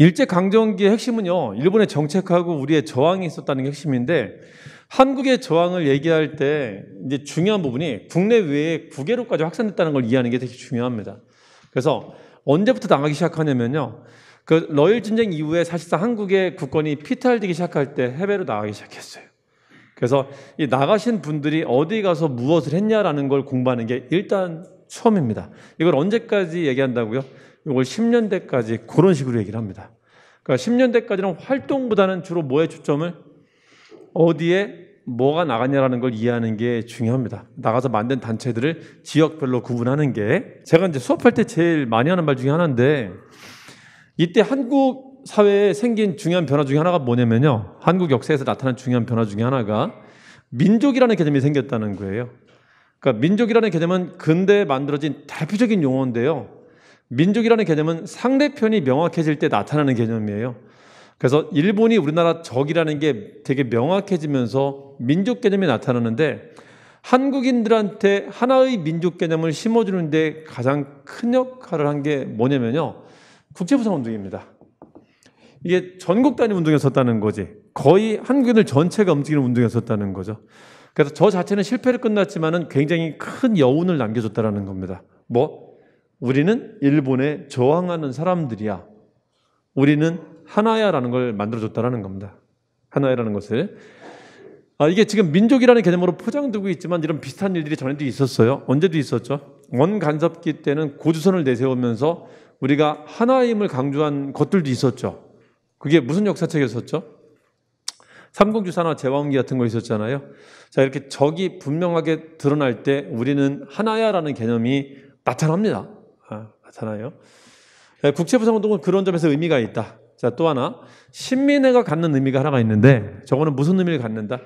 일제 강점기의 핵심은요. 일본의 정책하고 우리의 저항이 있었다는 게 핵심인데 한국의 저항을 얘기할 때 이제 중요한 부분이 국내외에 국외로까지 확산됐다는 걸 이해하는 게 되게 중요합니다. 그래서 언제부터 나가기 시작하냐면요. 그 러일 전쟁 이후에 사실상 한국의 국권이 피탈되기 시작할 때 해외로 나가기 시작했어요. 그래서 이 나가신 분들이 어디 가서 무엇을 했냐라는 걸 공부하는 게 일단 처음입니다. 이걸 언제까지 얘기한다고요? 이걸 10년대까지 그런 식으로 얘기를 합니다. 그러니까 10년대까지는 활동보다는 주로 뭐에 초점을 어디에 뭐가 나가냐라는 걸 이해하는 게 중요합니다. 나가서 만든 단체들을 지역별로 구분하는 게 제가 이제 수업할 때 제일 많이 하는 말 중에 하나인데 이때 한국 사회에 생긴 중요한 변화 중에 하나가 뭐냐면요. 한국 역사에서 나타난 중요한 변화 중에 하나가 민족이라는 개념이 생겼다는 거예요. 그러니까 민족이라는 개념은 근대에 만들어진 대표적인 용어인데요. 민족이라는 개념은 상대편이 명확해질 때 나타나는 개념이에요. 그래서 일본이 우리나라 적이라는 게 되게 명확해지면서 민족 개념이 나타나는데 한국인들한테 하나의 민족 개념을 심어주는데 가장 큰 역할을 한 게 뭐냐면요. 국제부상 운동입니다. 이게 전국 단위 운동이었었다는 거지. 거의 한국인들 전체가 움직이는 운동이었었다는 거죠. 그래서 저 자체는 실패를 끝났지만은 굉장히 큰 여운을 남겨줬다라는 겁니다. 뭐? 우리는 일본에 저항하는 사람들이야. 우리는 하나야라는 걸 만들어줬다라는 겁니다. 하나야라는 것을. 아, 이게 지금 민족이라는 개념으로 포장되고 있지만 이런 비슷한 일들이 전에도 있었어요. 언제도 있었죠. 원간섭기 때는 고주선을 내세우면서 우리가 하나임을 강조한 것들도 있었죠. 그게 무슨 역사책이었었죠? 삼국유사나 제왕기 같은 거 있었잖아요. 자, 이렇게 적이 분명하게 드러날 때 우리는 하나야라는 개념이 나타납니다. 하잖아요. 네, 국제부상운동은 그런 점에서 의미가 있다. 자, 또 하나. 신민회가 갖는 의미가 하나가 있는데 저거는 무슨 의미를 갖는다?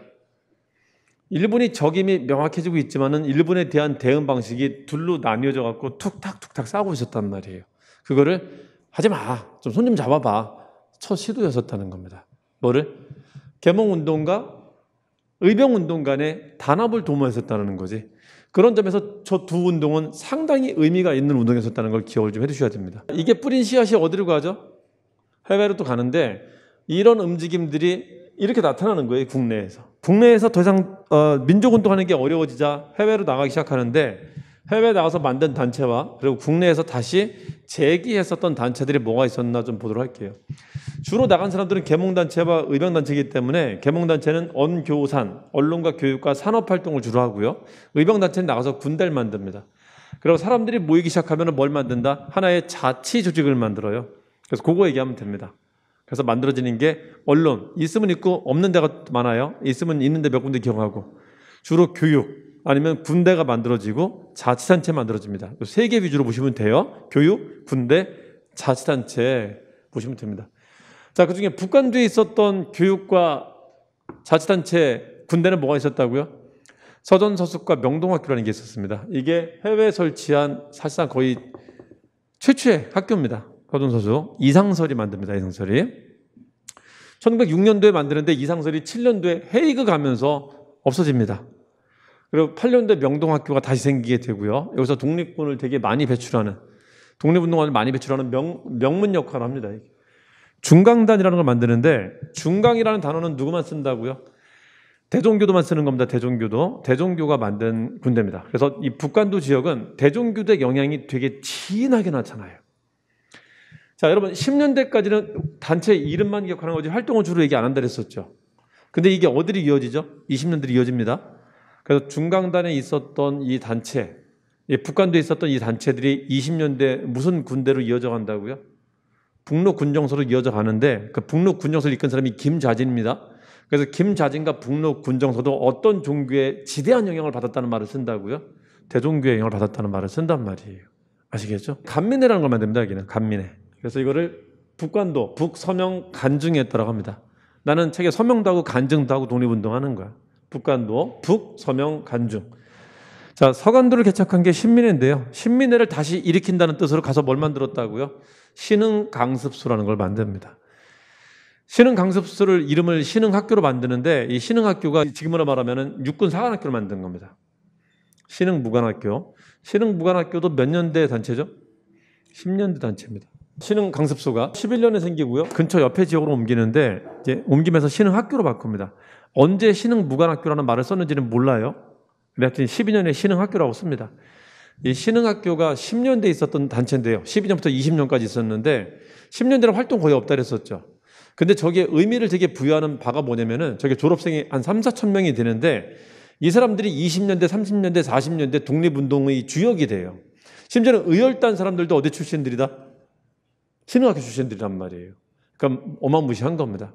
일본이 적임이 명확해지고 있지만은 일본에 대한 대응 방식이 둘로 나뉘어져 갖고 툭탁툭탁 싸우고 있었단 말이에요. 그거를 하지 마. 좀손좀 잡아봐. 첫 시도였었다는 겁니다. 뭐를? 개몽운동과 의병운동 간의 단합을 도모했었다는 거지. 그런 점에서 저 두 운동은 상당히 의미가 있는 운동이었다는 걸 기억을 좀 해주셔야 됩니다. 이게 뿌린 씨앗이 어디로 가죠? 해외로 또 가는데 이런 움직임들이 이렇게 나타나는 거예요. 국내에서. 국내에서 더 이상 어, 민족운동 하는 게 어려워지자 해외로 나가기 시작하는데 해외 나가서 만든 단체와 그리고 국내에서 다시 재기했었던 단체들이 뭐가 있었나 좀 보도록 할게요. 주로 나간 사람들은 계몽단체와 의병단체이기 때문에 계몽단체는 언교산, 언론과 교육과 산업활동을 주로 하고요. 의병단체는 나가서 군대를 만듭니다. 그리고 사람들이 모이기 시작하면 뭘 만든다? 하나의 자치 조직을 만들어요. 그래서 그거 얘기하면 됩니다. 그래서 만들어지는 게 언론, 있으면 있고 없는 데가 많아요. 있으면 있는데 몇 군데 기억하고 주로 교육, 아니면 군대가 만들어지고 자치단체 만들어집니다. 세 개 위주로 보시면 돼요. 교육, 군대, 자치단체 보시면 됩니다. 자, 그 중에 북한주에 있었던 교육과 자치단체, 군대는 뭐가 있었다고요? 서전서숙과 명동학교라는 게 있었습니다. 이게 해외 설치한 사실상 거의 최초의 학교입니다. 서전서숙. 이상설이 만듭니다. 이상설이. 1906년도에 만드는데 이상설이 7년도에 헤이그 가면서 없어집니다. 그리고 8년대 명동학교가 다시 생기게 되고요. 여기서 독립군을 되게 많이 배출하는 독립운동가를 많이 배출하는 명, 명문 역할을 합니다. 중강단이라는 걸 만드는데 중강이라는 단어는 누구만 쓴다고요? 대종교도만 쓰는 겁니다. 대종교도. 대종교가 만든 군대입니다. 그래서 이북한도 지역은 대종교도 영향이 되게 진하게 나잖아요 자, 여러분 10년대까지는 단체 이름만 기억하는 거지 활동을 주로 얘기 안 한다 그랬었죠. 근데 이게 어디로 이어지죠? 20년들이 이어집니다. 그래서 중강단에 있었던 이 단체, 북한도 있었던 이 단체들이 20년대 무슨 군대로 이어져 간다고요? 북로 군정서로 이어져 가는데 그 북로 군정서를 이끈 사람이 김자진입니다. 그래서 김자진과 북로 군정서도 어떤 종교에 지대한 영향을 받았다는 말을 쓴다고요? 대종교의 영향을 받았다는 말을 쓴단 말이에요. 아시겠죠? 간민회라는 걸 만듭니다, 여기는. 간민회. 그래서 이거를 북관도, 북서명 간증했다라고 합니다. 나는 책에 서명도 하고 간증도 하고 독립운동하는 거야. 북간도, 북, 서명, 간중. 자, 서간도를 개척한 게 신민회인데요. 신민회를 다시 일으킨다는 뜻으로 가서 뭘 만들었다고요? 신흥 강습소라는 걸 만듭니다. 신흥 강습소를 이름을 신흥 학교로 만드는데 이 신흥 학교가 지금으로 말하면 육군 사관학교를 만든 겁니다. 신흥 무관학교. 신흥 무관학교도 몇 년대 단체죠? 10년대 단체입니다. 신흥 강습소가 11년에 생기고요. 근처 옆에 지역으로 옮기는데 이제 옮기면서 신흥 학교로 바꿉니다. 언제 신흥 무관학교라는 말을 썼는지는 몰라요. 하여튼 12년에 신흥학교라고 씁니다. 이 신흥학교가 10년대 있었던 단체인데요. 12년부터 20년까지 있었는데 10년대는 활동 거의 없다 그랬었죠. 근데 저게 의미를 되게 부여하는 바가 뭐냐면은 저게 졸업생이 한 3, 4천 명이 되는데 이 사람들이 20년대, 30년대, 40년대 독립운동의 주역이 돼요. 심지어는 의열단 사람들도 어디 출신들이다? 신흥학교 출신들이란 말이에요. 그러니까 어마무시한 겁니다.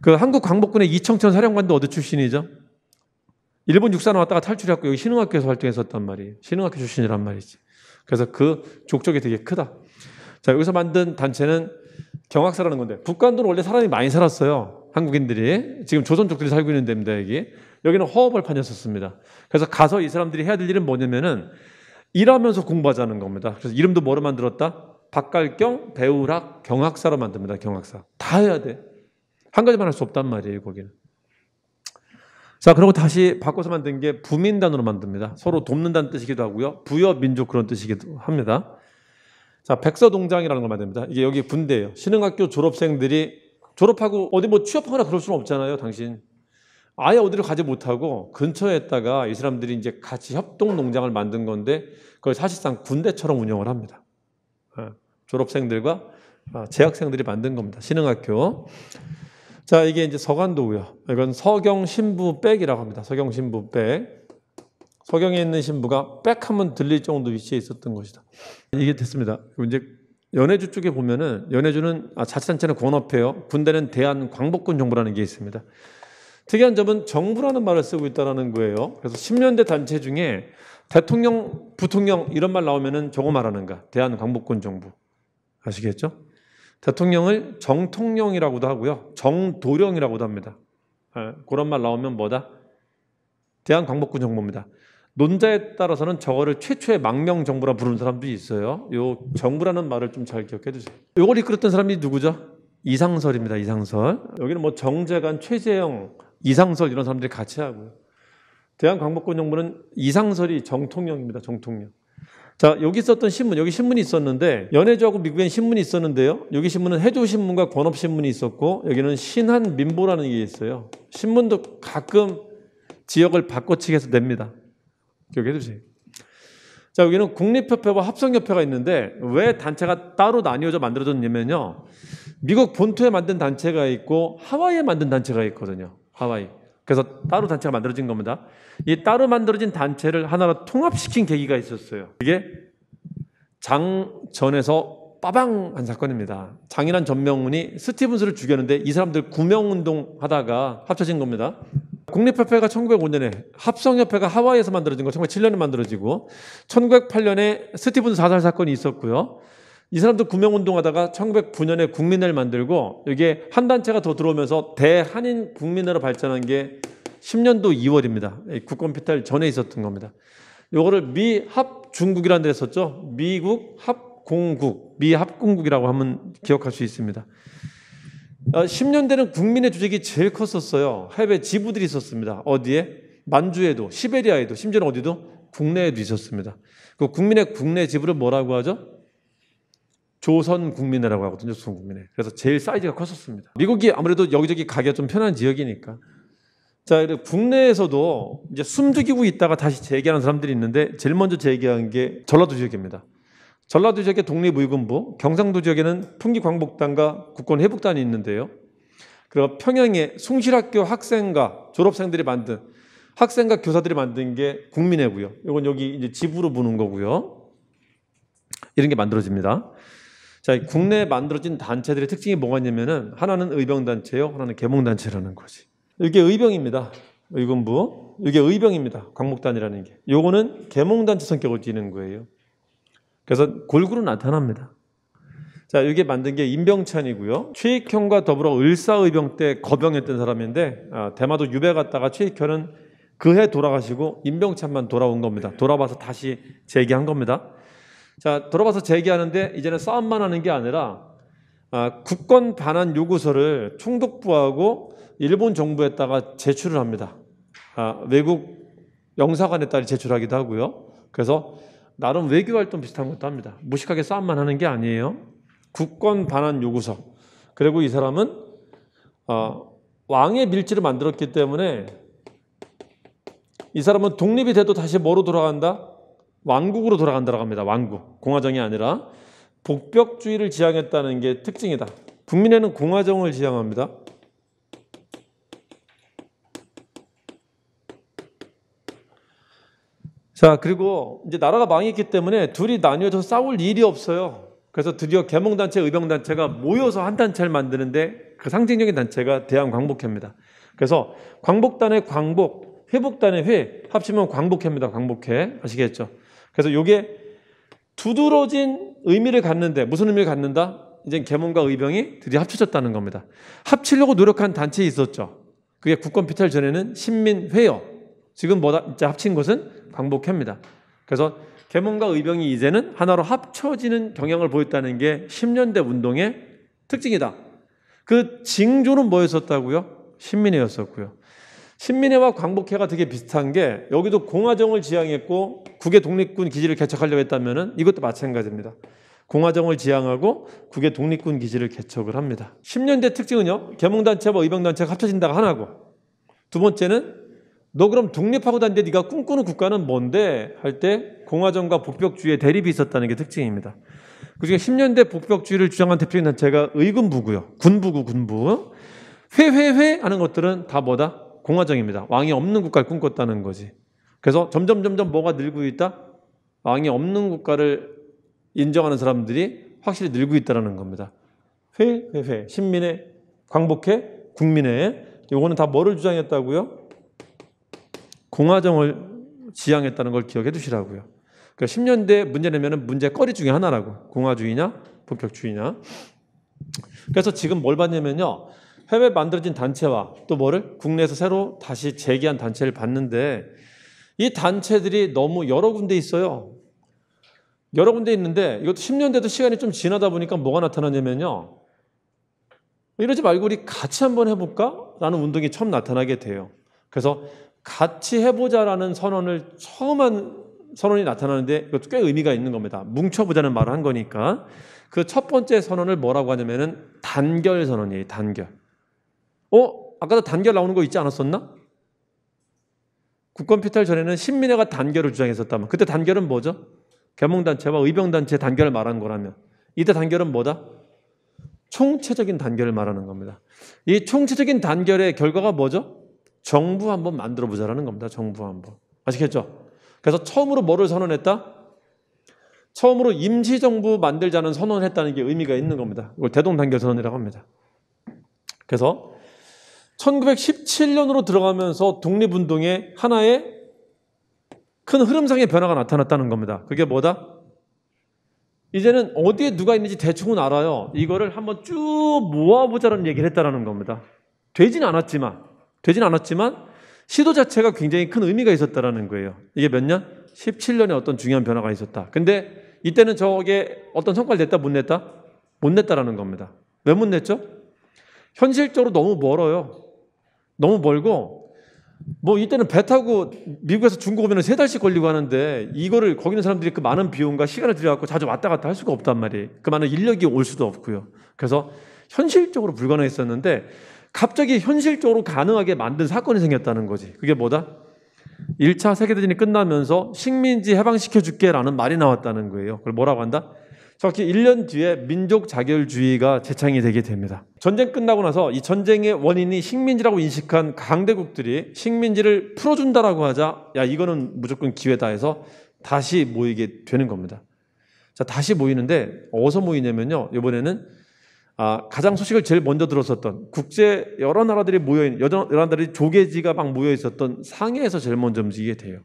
그 한국 광복군의 이청천 사령관도 어디 출신이죠? 일본 육사 나왔다가 탈출했고 여기 신흥학교에서 활동했었단 말이에요. 신흥학교 출신이란 말이지. 그래서 그 족적이 되게 크다. 자, 여기서 만든 단체는 경학사라는 건데 북한도는 원래 사람이 많이 살았어요. 한국인들이 지금 조선족들이 살고 있는 데입니다. 여기 여기는 허업을판이었었습니다 그래서 가서 이 사람들이 해야 될 일은 뭐냐면은 일하면서 공부하자는 겁니다. 그래서 이름도 뭐로 만들었다? 박갈경 배우락 경학사로 만듭니다. 경학사 다 해야 돼. 한 가지만 할 수 없단 말이에요, 거기는. 자, 그리고 다시 바꿔서 만든 게 부민단으로 만듭니다. 서로 돕는다는 뜻이기도 하고요. 부여 민족 그런 뜻이기도 합니다. 자, 백서동장이라는 걸 만듭니다. 이게 여기 군대예요. 신흥학교 졸업생들이 졸업하고 어디 뭐 취업하거나 그럴 수는 없잖아요, 당신. 아예 어디를 가지 못하고 근처에다가 이 사람들이 이제 같이 협동 농장을 만든 건데 그걸 사실상 군대처럼 운영을 합니다. 예, 졸업생들과 아, 재학생들이 만든 겁니다. 신흥학교. 자, 이게 이제 서간도구요 이건 서경 신부백이라고 합니다. 서경 신부백. 서경에 있는 신부가 백 하면 들릴 정도 위치에 있었던 것이다. 이게 됐습니다. 이제 연해주 쪽에 보면은 연해주는 아, 자치단체는 권업회요. 군대는 대한 광복군 정부라는 게 있습니다. 특이한 점은 정부라는 말을 쓰고 있다라는 거예요. 그래서 10년대 단체 중에 대통령, 부통령 이런 말 나오면은 저거 말하는가? 대한 광복군 정부 아시겠죠? 대통령을 정통령이라고도 하고요. 정도령이라고도 합니다. 예, 그런 말 나오면 뭐다? 대한광복군 정부입니다. 논자에 따라서는 저거를 최초의 망명 정부라 부르는 사람도 있어요. 요 정부라는 말을 좀 잘 기억해 주세요. 요걸 이끌었던 사람이 누구죠? 이상설입니다. 이상설. 여기는 뭐 정재관, 최재형, 이상설 이런 사람들이 같이 하고요. 대한광복군 정부는 이상설이 정통령입니다. 정통령. 자, 여기 있었던 신문, 여기 신문이 있었는데, 연해주하고 미국엔 신문이 있었는데요. 여기 신문은 해조신문과 권업신문이 있었고, 여기는 신한민보라는 게 있어요. 신문도 가끔 지역을 바꿔치기 해서 냅니다. 기억해 주세요. 자, 여기는 국립협회와 합성협회가 있는데, 왜 단체가 따로 나뉘어져 만들어졌냐면요. 미국 본토에 만든 단체가 있고, 하와이에 만든 단체가 있거든요. 하와이. 그래서 따로 단체가 만들어진 겁니다. 이 따로 만들어진 단체를 하나로 통합시킨 계기가 있었어요. 이게 장전에서 빠방한 사건입니다. 장인한 전명훈이 스티븐스를 죽였는데 이 사람들 구명운동 하다가 합쳐진 겁니다. 국립협회가 1905년에 합성협회가 하와이에서 만들어진 거 1907년에 만들어지고 1908년에 스티븐스 자살 사건이 있었고요. 이 사람도 구명운동하다가 1909년에 국민회를 만들고 여기에 한 단체가 더 들어오면서 대한인 국민회로 발전한 게 10년도 2월입니다. 국권피탈 전에 있었던 겁니다. 요거를 미합중국이라는 데 썼죠. 미국 합공국, 미합공국이라고 하면 기억할 수 있습니다. 10년대는 어, 국민의 주적이 제일 컸었어요. 해외 지부들이 있었습니다. 어디에? 만주에도, 시베리아에도, 심지어는 어디도? 국내에도 있었습니다. 그 국민의 국내 지부를 뭐라고 하죠? 조선 국민회라고 하거든요. 조선 국민회. 그래서 제일 사이즈가 컸었습니다. 미국이 아무래도 여기저기 가기가 좀 편한 지역이니까. 자, 국내에서도 이제 숨죽이고 있다가 다시 재개하는 사람들이 있는데 제일 먼저 재개한 게 전라도 지역입니다. 전라도 지역의 독립의군부, 경상도 지역에는 풍기광복단과 국권회복단이 있는데요. 그리고 평양에 숭실학교 학생과 졸업생들이 만든 학생과 교사들이 만든 게 국민회고요. 이건 여기 이제 집으로 보는 거고요. 이런 게 만들어집니다. 자, 국내에 만들어진 단체들의 특징이 뭐가냐면은 있 하나는 의병단체요, 하나는 개몽단체라는 거지. 이게 의병입니다. 의군부. 뭐? 이게 의병입니다. 광목단이라는 게. 요거는 개몽단체 성격을 띠는 거예요. 그래서 골고루 나타납니다. 자, 이게 만든 게 임병찬이고요. 최익현과 더불어 을사의병 때 거병했던 사람인데 아, 대마도 유배 갔다가 최익현은 그 해 돌아가시고 임병찬만 돌아온 겁니다. 돌아와서 다시 재기한 겁니다. 자, 돌아봐서 제기하는데 이제는 싸움만 하는 게 아니라 아, 국권 반환 요구서를 총독부하고 일본 정부에다가 제출을 합니다. 아, 외국 영사관에 따라 제출하기도 하고요. 그래서 나름 외교 활동 비슷한 것도 합니다. 무식하게 싸움만 하는 게 아니에요. 국권 반환 요구서. 그리고 이 사람은 어, 왕의 밀지를 만들었기 때문에 이 사람은 독립이 돼도 다시 뭐로 돌아간다? 왕국으로 돌아간다고 합니다. 왕국. 공화정이 아니라 복벽주의를 지향했다는 게 특징이다. 국민회는 공화정을 지향합니다. 자, 그리고 이제 나라가 망했기 때문에 둘이 나뉘어서 싸울 일이 없어요. 그래서 드디어 개몽단체, 의병단체가 모여서 한 단체를 만드는데 그 상징적인 단체가 대한광복회입니다. 그래서 광복단의 광복, 회복단의 회 합치면 광복회입니다. 광복회. 아시겠죠? 그래서 요게 두드러진 의미를 갖는데 무슨 의미를 갖는다? 이제 계몽과 의병이 드디어 합쳐졌다는 겁니다. 합치려고 노력한 단체 에 있었죠. 그게 국권피탈 전에는 신민회요. 지금 뭐다 이제 합친 것은 광복회입니다. 그래서 계몽과 의병이 이제는 하나로 합쳐지는 경향을 보였다는 게 10년대 운동의 특징이다. 그 징조는 뭐였었다고요? 신민회였었고요. 신민회와 광복회가 되게 비슷한 게 여기도 공화정을 지향했고 국외 독립군 기지를 개척하려고 했다면 이것도 마찬가지입니다. 공화정을 지향하고 국외 독립군 기지를 개척을 합니다. 10년대 특징은요. 계몽단체와 의병단체가 뭐 합쳐진다가 하나고 두 번째는 너 그럼 독립하고 단데 네가 꿈꾸는 국가는 뭔데 할 때 공화정과 복벽주의의 대립이 있었다는 게 특징입니다. 그중에 10년대 복벽주의를 주장한 대표적인 단체가 의군부고요. 군부구 군부. 회회회 하는 것들은 다 뭐다? 공화정입니다. 왕이 없는 국가를 꿈꿨다는 거지. 그래서 점점 점점 뭐가 늘고 있다? 왕이 없는 국가를 인정하는 사람들이 확실히 늘고 있다라는 겁니다. 회, 회, 회. 신민의 광복회, 국민의 요거는 다 뭐를 주장했다고요? 공화정을 지향했다는 걸 기억해 두시라고요. 그러니까 10년대 문제 내면은 문제 거리 중에 하나라고. 공화주의냐, 본격주의냐. 그래서 지금 뭘 봤냐면요. 해외 만들어진 단체와 또 뭐를 국내에서 새로 다시 재기한 단체를 봤는데 이 단체들이 너무 여러 군데 있어요. 여러 군데 있는데 이것도 10년 돼도 시간이 좀 지나다 보니까 뭐가 나타나냐면요. 이러지 말고 우리 같이 한번 해볼까? 라는 운동이 처음 나타나게 돼요. 그래서 같이 해보자라는 선언을 처음 한 선언이 나타나는데 이것도 꽤 의미가 있는 겁니다. 뭉쳐보자는 말을 한 거니까. 그 첫 번째 선언을 뭐라고 하냐면은 단결 선언이에요, 단결. 어? 아까도 단결 나오는 거 있지 않았었나? 국권피탈 전에는 신민회가 단결을 주장했었다면 그때 단결은 뭐죠? 개몽단체와 의병단체 단결을 말한 거라면 이때 단결은 뭐다? 총체적인 단결을 말하는 겁니다. 이 총체적인 단결의 결과가 뭐죠? 정부 한번 만들어 보자라는 겁니다. 정부 한번. 아시겠죠? 그래서 처음으로 뭐를 선언했다? 처음으로 임시정부 만들자는 선언을 했다는 게 의미가 있는 겁니다. 이걸 대동단결 선언이라고 합니다. 그래서 1917년으로 들어가면서 독립운동의 하나의 큰 흐름상의 변화가 나타났다는 겁니다. 그게 뭐다? 이제는 어디에 누가 있는지 대충은 알아요. 이거를 한번 쭉 모아보자라는 얘기를 했다라는 겁니다. 되진 않았지만, 되진 않았지만 시도 자체가 굉장히 큰 의미가 있었다라는 거예요. 이게 몇 년? 17년에 어떤 중요한 변화가 있었다. 근데 이때는 저게 어떤 성과를 냈다 못 냈다? 못 냈다라는 겁니다. 왜 못 냈죠? 현실적으로 너무 멀어요. 너무 멀고 뭐 이때는 배 타고 미국에서 중국 오면 세 달씩 걸리고 하는데 이거를 거기 있는 사람들이 그 많은 비용과 시간을 들여갖고 자주 왔다 갔다 할 수가 없단 말이에요. 그 많은 인력이 올 수도 없고요. 그래서 현실적으로 불가능했었는데 갑자기 현실적으로 가능하게 만든 사건이 생겼다는 거지. 그게 뭐다? 1차 세계대전이 끝나면서 식민지 해방시켜줄게 라는 말이 나왔다는 거예요. 그걸 뭐라고 한다? 정확히 1년 뒤에 민족 자결주의가 재창이 되게 됩니다. 전쟁 끝나고 나서 이 전쟁의 원인이 식민지라고 인식한 강대국들이 식민지를 풀어준다라고 하자 야 이거는 무조건 기회다 해서 다시 모이게 되는 겁니다. 자 다시 모이는데 어디서 모이냐면요 이번에는 아, 가장 소식을 제일 먼저 들었었던 국제 여러 나라들이 모여 있는 여러 나라들이 조개지가 막 모여 있었던 상해에서 제일 먼저 움직이게 돼요.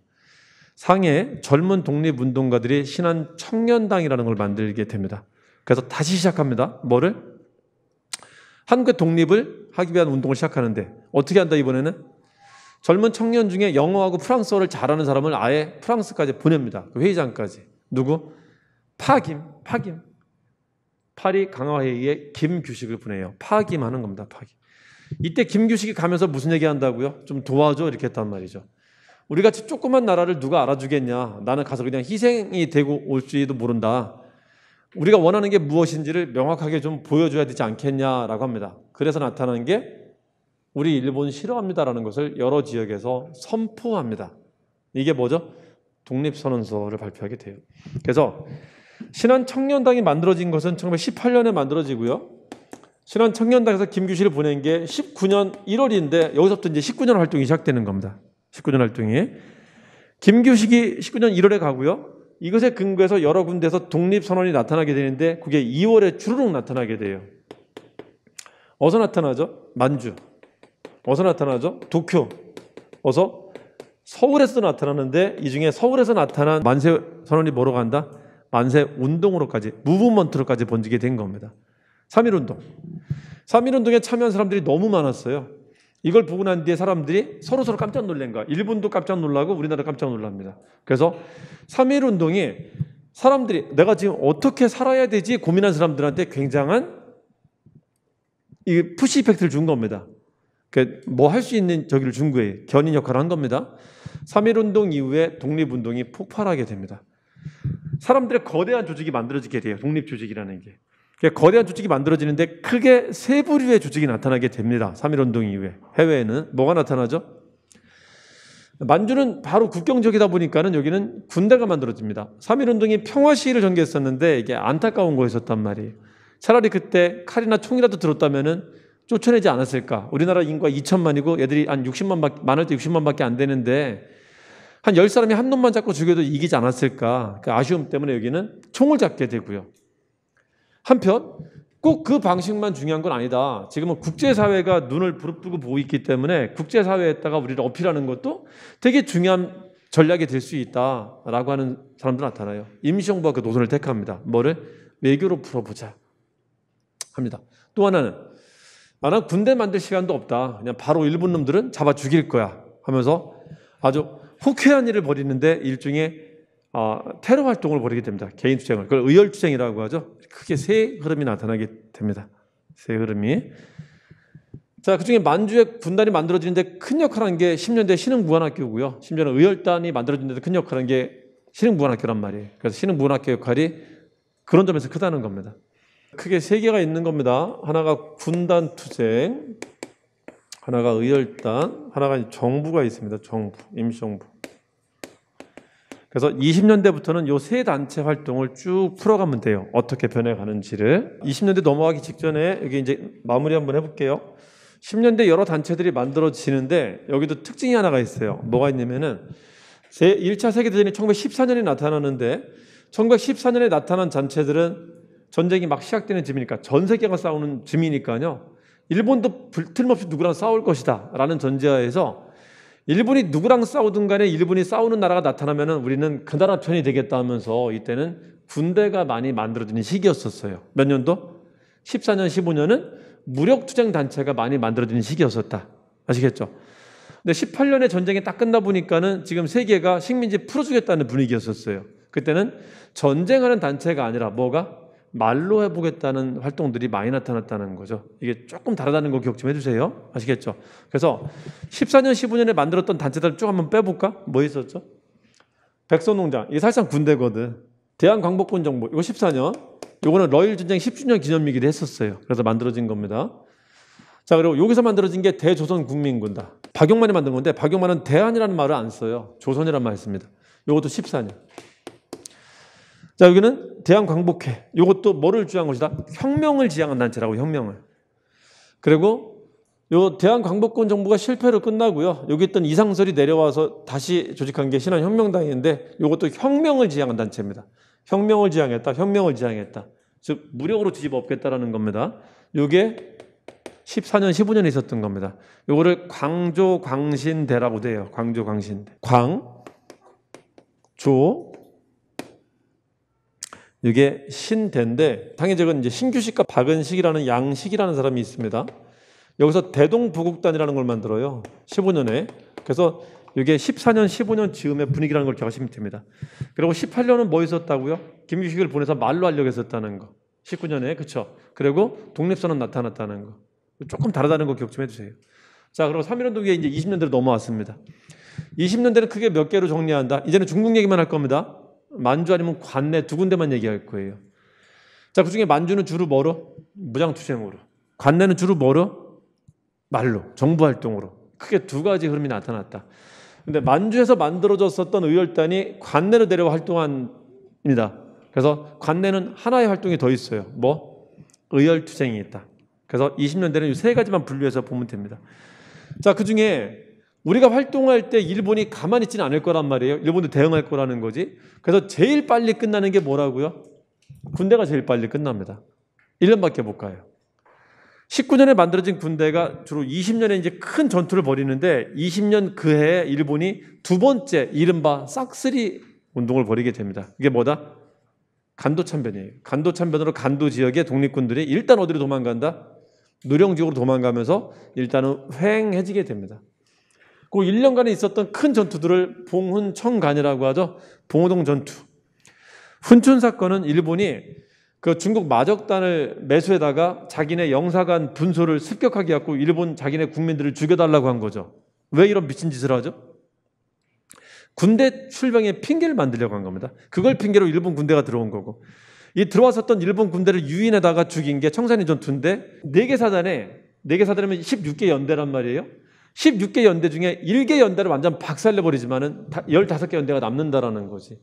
상해 젊은 독립운동가들이 신한 청년당이라는 걸 만들게 됩니다. 그래서 다시 시작합니다. 뭐를? 한국의 독립을 하기 위한 운동을 시작하는데 어떻게 한다 이번에는? 젊은 청년 중에 영어하고 프랑스어를 잘하는 사람을 아예 프랑스까지 보냅니다. 그 회의장까지. 누구? 파김, 파김. 파리 강화회의에 김규식을 보내요. 파김하는 겁니다. 파김. 이때 김규식이 가면서 무슨 얘기 한다고요? 좀 도와줘 이렇게 했단 말이죠. 우리 같이 조그만 나라를 누가 알아주겠냐? 나는 가서 그냥 희생이 되고 올지도 모른다. 우리가 원하는 게 무엇인지를 명확하게 좀 보여줘야 되지 않겠냐라고 합니다. 그래서 나타나는 게 우리 일본 싫어합니다라는 것을 여러 지역에서 선포합니다. 이게 뭐죠? 독립선언서를 발표하게 돼요. 그래서 신한 청년당이 만들어진 것은 1918년에 만들어지고요. 신한 청년당에서 김규실을 보낸 게 19년 1월인데 여기서부터 이제 19년 활동이 시작되는 겁니다. 19년 활동이. 김규식이 19년 1월에 가고요. 이것에 근거해서 여러 군데서 독립선언이 나타나게 되는데 그게 2월에 주르륵 나타나게 돼요. 어서 나타나죠? 만주. 어서 나타나죠? 도쿄. 어서 서울에서 나타나는데 이 중에 서울에서 나타난 만세 선언이 뭐로 간다? 만세 운동으로까지, 무브먼트로까지 번지게 된 겁니다. 3.1운동. 3.1운동에 참여한 사람들이 너무 많았어요. 이걸 보고 난 뒤에 사람들이 서로 서로 깜짝 놀란 거야. 일본도 깜짝 놀라고 우리나라 깜짝 놀랍니다. 그래서 3일 운동이 사람들이 내가 지금 어떻게 살아야 되지 고민한 사람들한테 굉장한 이 푸시 이펙트를 준 겁니다. 그 뭐할 수 있는 저기를 준 거예요. 견인 역할을 한 겁니다. 3일 운동 이후에 독립운동이 폭발하게 됩니다. 사람들의 거대한 조직이 만들어지게 돼요. 독립조직이라는 게. 거대한 조직이 만들어지는데 크게 세 부류의 조직이 나타나게 됩니다. 3.1운동 이후에. 해외에는 뭐가 나타나죠? 만주는 바로 국경 적이다 보니까는 여기는 군대가 만들어집니다. 3.1운동이 평화 시위를 전개했었는데 이게 안타까운 거였었단 말이에요. 차라리 그때 칼이나 총이라도 들었다면은 쫓아내지 않았을까. 우리나라 인구가 2천만이고 애들이 한 60만 밖, 많을 때 60만 밖에 안 되는데 한 10사람이 한 놈만 잡고 죽여도 이기지 않았을까. 그 아쉬움 때문에 여기는 총을 잡게 되고요. 한편 꼭 그 방식만 중요한 건 아니다. 지금은 국제사회가 눈을 부릅뜨고 보고 있기 때문에 국제사회에다가 우리를 어필하는 것도 되게 중요한 전략이 될 수 있다라고 하는 사람도 나타나요. 임시정부가 그 노선을 택합니다. 뭐를? 외교로 풀어보자 합니다. 또 하나는 아, 난 군대 만들 시간도 없다. 그냥 바로 일본 놈들은 잡아 죽일 거야 하면서 아주 후쾌한 일을 벌이는데 일종의 어, 테러 활동을 벌이게 됩니다. 개인 투쟁을. 그걸 의열 투쟁이라고 하죠. 크게 세 흐름이 나타나게 됩니다. 세 흐름이. 자, 그 중에 만주의 분단이 만들어지는데 큰 역할을 한 게 10년대 신흥무한학교고요. 심지어는 의열단이 만들어지는데 큰 역할을 한 게 신흥무한학교란 말이에요. 그래서 신흥무한학교 역할이 그런 점에서 크다는 겁니다. 크게 세 개가 있는 겁니다. 하나가 군단 투쟁, 하나가 의열단, 하나가 정부가 있습니다. 정부, 임시정부. 그래서 20년대부터는 요 세 단체 활동을 쭉 풀어가면 돼요. 어떻게 변해가는지를. 20년대 넘어가기 직전에 여기 이제 마무리 한번 해볼게요. 10년대 여러 단체들이 만들어지는데 여기도 특징이 하나가 있어요. 뭐가 있냐면은 제 1차 세계대전이 1914년에 나타났는데 1914년에 나타난 단체들은 전쟁이 막 시작되는 즈음이니까 전 세계가 싸우는 즈음이니까요. 일본도 불틀림없이 누구랑 싸울 것이다 라는 전제하에서 일본이 누구랑 싸우든 간에 일본이 싸우는 나라가 나타나면 우리는 그 나라 편이 되겠다 하면서 이때는 군대가 많이 만들어지는 시기였었어요. 몇 년도? 14년, 15년은 무력투쟁 단체가 많이 만들어지는 시기였었다. 아시겠죠? 근데 18년의 전쟁이 딱 끝나 보니까는 지금 세계가 식민지 풀어주겠다는 분위기였었어요. 그때는 전쟁하는 단체가 아니라 뭐가? 말로 해보겠다는 활동들이 많이 나타났다는 거죠. 이게 조금 다르다는 거 기억 좀 해주세요. 아시겠죠? 그래서 14년, 15년에 만들었던 단체들 쭉 한번 빼볼까? 뭐 있었죠? 백선농장. 이게 사실상 군대거든. 대한광복군 정부. 이거 14년. 이거는 러일 전쟁 10주년 기념이기도 했었어요. 그래서 만들어진 겁니다. 자, 그리고 여기서 만들어진 게 대조선국민군다. 박용만이 만든 건데, 박용만은 대한이라는 말을 안 써요. 조선이라는 말 씁니다. 이것도 14년. 자, 여기는 대한광복회 이것도 뭐를 주장한 것이다? 혁명을 지향한 단체라고 혁명을. 그리고 요 대한광복권 정부가 실패로 끝나고요. 여기 있던 이상설이 내려와서 다시 조직한 게 신한혁명당인데 이것도 혁명을 지향한 단체입니다. 혁명을 지향했다. 혁명을 지향했다. 즉 무력으로 뒤집어 엎겠다라는 겁니다. 이게 14년, 15년에 있었던 겁니다. 이거를 광조 광신대라고 돼요. 광조 광신대. 광, 조, 이게 신대인데 당해적은 이제 신규식과 박은식이라는 양식이라는 사람이 있습니다. 여기서 대동부국단이라는 걸 만들어요. 15년에. 그래서 이게 14년, 15년 즈음의 분위기라는 걸 기억하시면 됩니다. 그리고 18년은 뭐 있었다고요? 김규식을 보내서 말로 알려고 했었다는 거. 19년에 그쵸? 그리고 독립선언 나타났다는 거. 조금 다르다는 거 기억 좀 해주세요. 자, 그리고 3.1운동에 이제 20년대로 넘어왔습니다. 20년대는 크게 몇 개로 정리한다. 이제는 중국 얘기만 할 겁니다. 만주 아니면 관내 두 군데만 얘기할 거예요. 자, 그 중에 만주는 주로 뭐로? 무장투쟁으로. 관내는 주로 뭐로? 말로, 정부 활동으로. 크게 두 가지 흐름이 나타났다. 근데 만주에서 만들어졌었던 의열단이 관내로 내려와 활동입니다 그래서 관내는 하나의 활동이 더 있어요. 뭐? 의열투쟁이 있다. 그래서 20년대는 이 세 가지만 분류해서 보면 됩니다. 자, 그 중에 우리가 활동할 때 일본이 가만히 있지는 않을 거란 말이에요. 일본도 대응할 거라는 거지. 그래서 제일 빨리 끝나는 게 뭐라고요? 군대가 제일 빨리 끝납니다. 1년밖에 못 가요. 19년에 만들어진 군대가 주로 20년에 이제 큰 전투를 벌이는데 20년 그 해에 일본이 두 번째 이른바 싹쓸이 운동을 벌이게 됩니다. 이게 뭐다? 간도참변이에요. 간도참변으로 간도 지역의 독립군들이 일단 어디로 도망간다? 노령 지역으로 도망가면서 일단은 휑해지게 됩니다. 그 1년간에 있었던 큰 전투들을 봉훈청간이라고 하죠. 봉호동 전투. 훈춘 사건은 일본이 그 중국 마적단을 매수에다가 자기네 영사관 분소를 습격하게 하고 일본 자기네 국민들을 죽여달라고 한 거죠. 왜 이런 미친 짓을 하죠? 군대 출병의 핑계를 만들려고 한 겁니다. 그걸 핑계로 일본 군대가 들어온 거고. 이 들어왔었던 일본 군대를 유인해다가 죽인 게 청산리 전투인데, 네개 사단에, 네개 사단이면 16개 연대란 말이에요. 16개 연대 중에 1개 연대를 완전 박살내버리지만은 15개 연대가 남는다라는 거지.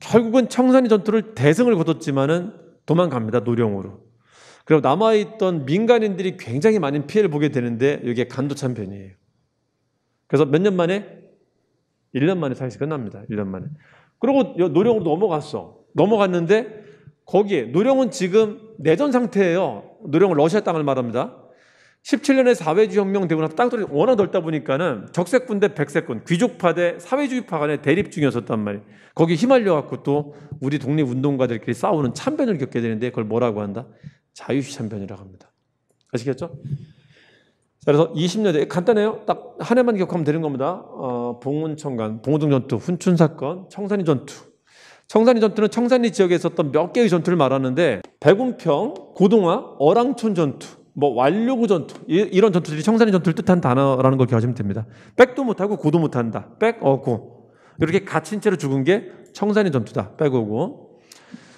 결국은 청산리 전투를 대승을 거뒀지만은 도망갑니다. 노령으로. 그리고 남아있던 민간인들이 굉장히 많은 피해를 보게 되는데 여기에 간도참 변이에요. 그래서 몇 년 만에? 1년 만에 사실 끝납니다. 1년 만에. 그리고 노령으로 넘어갔어. 넘어갔는데 거기에 노령은 지금 내전 상태예요. 노령은 러시아 땅을 말합니다. 17년에 사회주의혁명 되고 나서 땅떨 워낙 넓다 보니까는 적색군 대 백색군, 귀족파 대 사회주의파 간의 대립 중이었었단 말이에요. 거기 휘말려 갖고 또 우리 독립운동가들끼리 싸우는 참변을 겪게 되는데 그걸 뭐라고 한다? 자유시 참변이라고 합니다. 아시겠죠? 그래서 20년대 간단해요. 딱 한 해만 기억하면 되는 겁니다. 어, 봉은청간 봉우동 전투, 훈춘 사건, 청산리 전투. 청산리 전투는 청산리 지역에 있었던 몇 개의 전투를 말하는데 백운평, 고동화, 어랑촌 전투, 뭐 완료구 전투 이런 전투들이 청산리 전투를 뜻한 단어라는 걸 기억하시면 됩니다. 백도 못하고 고도 못한다. 백 어고 이렇게 갇힌 채로 죽은 게 청산리 전투다. 백어고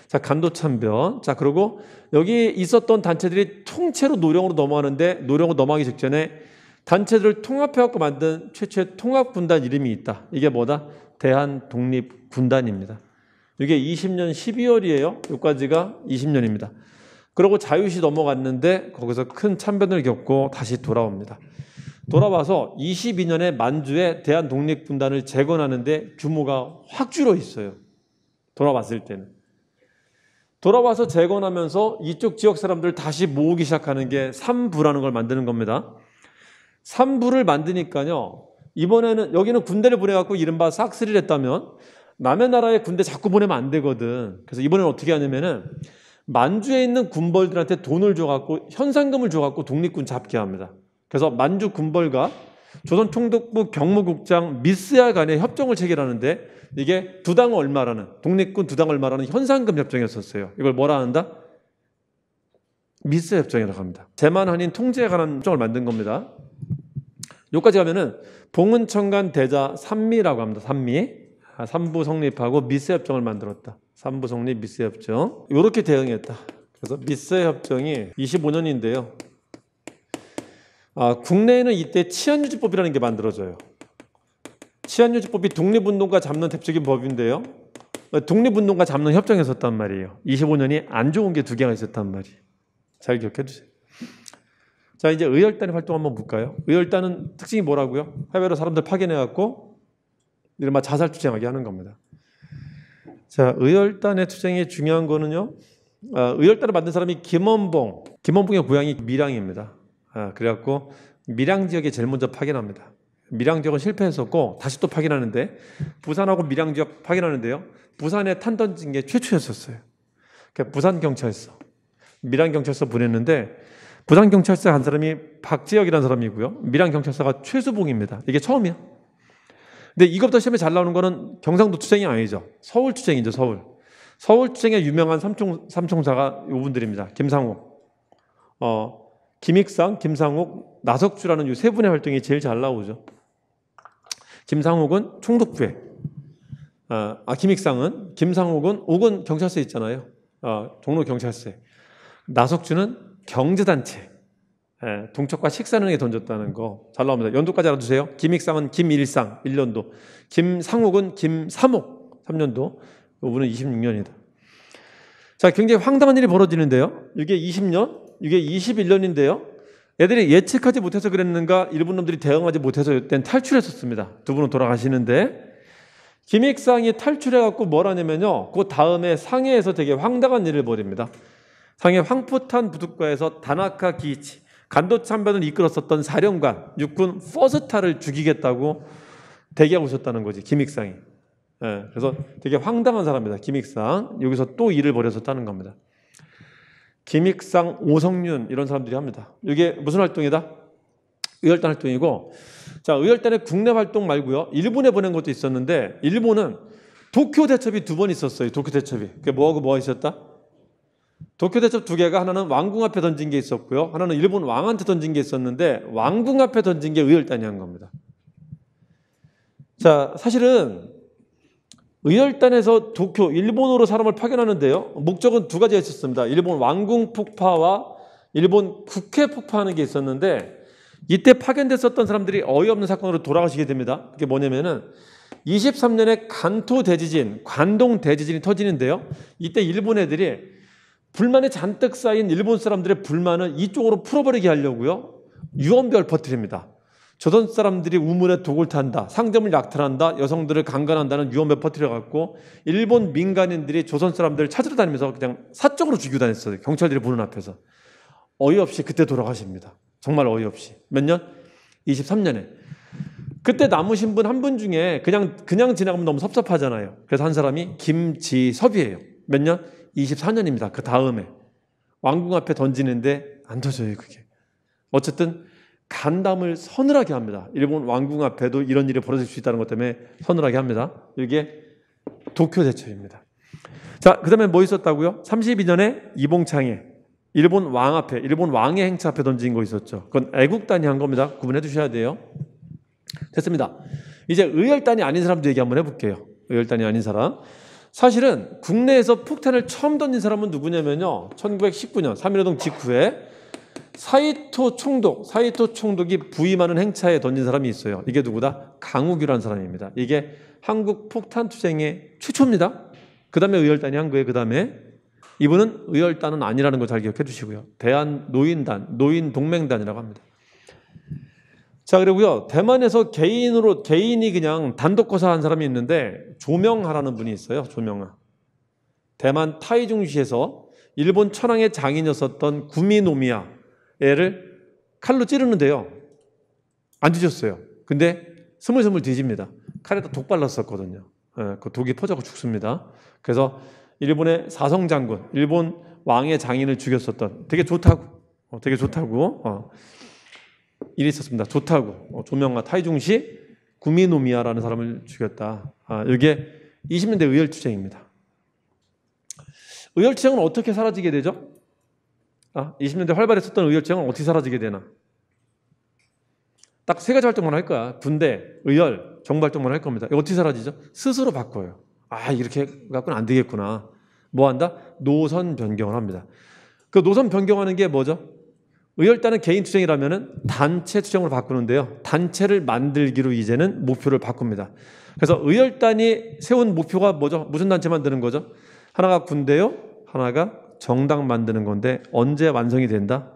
자 간도참변 자 그리고 여기 있었던 단체들이 통째로 노령으로 넘어가는데 노령으로 넘어가기 직전에 단체들을 통합해갖고 만든 최초의 통합군단 이름이 있다. 이게 뭐다? 대한독립군단입니다. 이게 20년 12월이에요. 여기까지가 20년입니다. 그러고 자유시 넘어갔는데 거기서 큰 참변을 겪고 다시 돌아옵니다. 돌아와서 22년에 만주에 대한 독립군단을 재건하는데 규모가 확 줄어 있어요. 돌아왔을 때는. 돌아와서 재건하면서 이쪽 지역 사람들 다시 모으기 시작하는 게 3부라는 걸 만드는 겁니다. 3부를 만드니까요. 이번에는 여기는 군대를 보내갖고 이른바 싹쓸이를 했다면 남의 나라에 군대 자꾸 보내면 안 되거든. 그래서 이번에는 어떻게 하냐면은 만주에 있는 군벌들한테 돈을 줘갖고 현상금을 줘갖고 독립군 잡게 합니다. 그래서 만주 군벌과 조선 총독부 경무국장 미스야 간의 협정을 체결하는데 이게 두당 얼마라는 독립군 두당 얼마라는 현상금 협정이었었어요. 이걸 뭐라 한다? 미스 협정이라고 합니다. 대만 한인 통제에 관한 협정을 만든 겁니다. 여기까지 가면은 봉은청간 대자 삼미라고 합니다. 삼미. 삼부 성립하고 미스 협정을 만들었다. 3부 성립 미스 협정 이렇게 대응했다. 그래서 미스 협정이 25년인데요. 아, 국내에는 이때 치안유지법이라는 게 만들어져요. 치안유지법이 독립운동가 잡는 대표적인 법인데요. 독립운동가 잡는 협정에 있었단 말이에요. 25년이 안 좋은 게 두 개가 있었단 말이에요. 잘 기억해 주세요자 이제 의열단의 활동 한번 볼까요? 의열단은 특징이 뭐라고요? 해외로 사람들 파견해갖고 이른바 자살투쟁하게 하는 겁니다. 자, 의열단의 투쟁이 중요한 거는요. 아, 의열단을 만든 사람이 김원봉, 김원봉의 고향이 밀양입니다. 아, 그래갖고 밀양 지역에 제일 먼저 파견합니다. 밀양 지역은 실패했었고 다시 또 파견하는데 부산하고 밀양 지역 파견하는데요. 부산에 탄 던진 게 최초였었어요. 그러니까 부산 경찰서, 밀양 경찰서 보냈는데 부산 경찰서 한 사람이 박재혁이라는 사람이고요. 밀양 경찰서가 최수봉입니다. 이게 처음이야. 근데 이것보다 시험에 잘 나오는 거는 경상도 투쟁이 아니죠. 서울 투쟁이죠, 서울. 서울 투쟁의 유명한 삼총, 삼총사가 이 분들입니다. 김상욱, 어, 김익상, 김상욱, 나석주라는 이 세 분의 활동이 제일 잘 나오죠. 김상욱은 총독부에, 어, 아, 김익상은, 김상욱은 옥은 경찰서에 있잖아요. 어, 종로 경찰서에. 나석주는 경제단체. 예, 동척과 식사능에 던졌다는 거 잘 나옵니다. 연도까지 알아두세요. 김익상은 김일상 1년도, 김상욱은 김삼옥 3년도, 이분 26년이다. 자, 굉장히 황당한 일이 벌어지는데요. 이게 20년, 이게 21년인데요. 애들이 예측하지 못해서 그랬는가 일본 놈들이 대응하지 못해서 이땐 탈출했었습니다. 두 분은 돌아가시는데 김익상이 탈출해갖고 뭘 하냐면요. 그 다음에 상해에서 되게 황당한 일을 벌입니다. 상해 황포탄 부두과에서 다나카 기이치 간도 참변을 이끌었었던 사령관 육군 퍼스타를 죽이겠다고 대기하고 있었다는 거지 김익상이. 예, 그래서 되게 황당한 사람입니다. 김익상 여기서 또 일을 벌였었다는 겁니다. 김익상, 오성윤 이런 사람들이 합니다. 이게 무슨 활동이다? 의열단 활동이고, 자 의열단의 국내 활동 말고요. 일본에 보낸 것도 있었는데 일본은 도쿄 대첩이 두 번 있었어요. 도쿄 대첩이. 그게 뭐하고 뭐가 있었다? 도쿄 대첩 두 개가 하나는 왕궁 앞에 던진 게 있었고요. 하나는 일본 왕한테 던진 게 있었는데 왕궁 앞에 던진 게 의열단이 한 겁니다. 자, 사실은 의열단에서 도쿄 일본으로 사람을 파견하는데요. 목적은 두 가지가 있었습니다. 일본 왕궁 폭파와 일본 국회 폭파하는 게 있었는데 이때 파견됐었던 사람들이 어이없는 사건으로 돌아가시게 됩니다. 그게 뭐냐면은 23년에 간토 대지진, 관동 대지진이 터지는데요. 이때 일본 애들이 불만에 잔뜩 쌓인 일본 사람들의 불만을 이쪽으로 풀어버리게 하려고요. 유언별 퍼뜨립니다. 조선 사람들이 우물에 독을 탄다, 상점을 약탈한다, 여성들을 강간한다는 유언별 퍼뜨려갖고 일본 민간인들이 조선 사람들을 찾으러 다니면서 그냥 사적으로 죽이고 다녔어요. 경찰들이 보는 앞에서. 어이없이 그때 돌아가십니다. 정말 어이없이. 몇 년? 23년에. 그때 남으신 분 한분 분 중에 그냥, 그냥 지나가면 너무 섭섭하잖아요. 그래서 한 사람이 김지섭이에요. 몇 년? 24년입니다. 그 다음에. 왕궁 앞에 던지는데 안 터져요, 그게. 어쨌든 간담을 서늘하게 합니다. 일본 왕궁 앞에도 이런 일이 벌어질 수 있다는 것 때문에 서늘하게 합니다. 이게 도쿄 대첩입니다. 자, 그 다음에 뭐 있었다고요? 32년에 이봉창에 일본 왕 앞에, 일본 왕의 행차 앞에 던진 거 있었죠. 그건 애국단이 한 겁니다. 구분해 주셔야 돼요. 됐습니다. 이제 의열단이 아닌 사람도 얘기 한번 해볼게요. 의열단이 아닌 사람. 사실은 국내에서 폭탄을 처음 던진 사람은 누구냐면요. 1919년 3.1운동 직후에 사이토 총독, 사이토 총독이 부임하는 행차에 던진 사람이 있어요. 이게 누구다? 강우규라는 사람입니다. 이게 한국 폭탄 투쟁의 최초입니다. 그 다음에 의열단이 한국에그 다음에 이분은 의열단은 아니라는 거잘 기억해 주시고요. 대한 노인단, 노인 동맹단이라고 합니다. 자, 그리고요. 대만에서 개인으로, 개인이 그냥 단독 거사한 사람이 있는데 조명하라는 분이 있어요. 조명하. 대만 타이중시에서 일본 천황의 장인이었었던 구미노미야애를 칼로 찌르는데요. 안 뒤졌어요. 근데 스물스물 뒤집니다. 칼에다 독 발랐었거든요. 예, 그 독이 퍼져서 죽습니다. 그래서 일본의 사성 장군, 일본 왕의 장인을 죽였었던 되게 좋다고, 어, 되게 좋다고. 어. 일이 있었습니다. 좋다고 어, 조명과 타이중시 구미노미아라는 사람을 죽였다. 아, 이게 20년대 의열투쟁입니다. 의열투쟁은 어떻게 사라지게 되죠? 아, 20년대 활발했었던 의열투쟁은 어떻게 사라지게 되나? 딱 세 가지 활동만 할 거야. 군대, 의열, 정부 활동만 할 겁니다. 어떻게 사라지죠? 스스로 바꿔요. 아, 이렇게 갖고는 안 되겠구나. 뭐 한다? 노선 변경을 합니다. 그 노선 변경하는 게 뭐죠? 의열단은 개인 투쟁이라면은 단체 투쟁으로 바꾸는데요. 단체를 만들기로 이제는 목표를 바꿉니다. 그래서 의열단이 세운 목표가 뭐죠? 무슨 단체 만드는 거죠? 하나가 군대요, 하나가 정당 만드는 건데 언제 완성이 된다?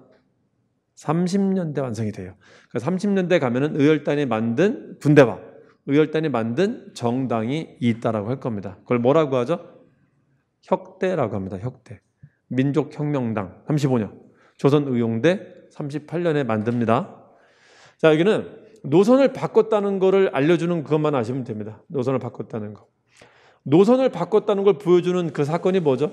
30년대 완성이 돼요. 그래서 그러니까 30년대 가면은 의열단이 만든 군대와 의열단이 만든 정당이 있다라고 할 겁니다. 그걸 뭐라고 하죠? 혁대라고 합니다. 혁대. 민족혁명당 35년. 조선의용대 38년에 만듭니다. 자, 여기는 노선을 바꿨다는 것을 알려주는 그것만 아시면 됩니다. 노선을 바꿨다는 거. 노선을 바꿨다는 걸 보여주는 그 사건이 뭐죠?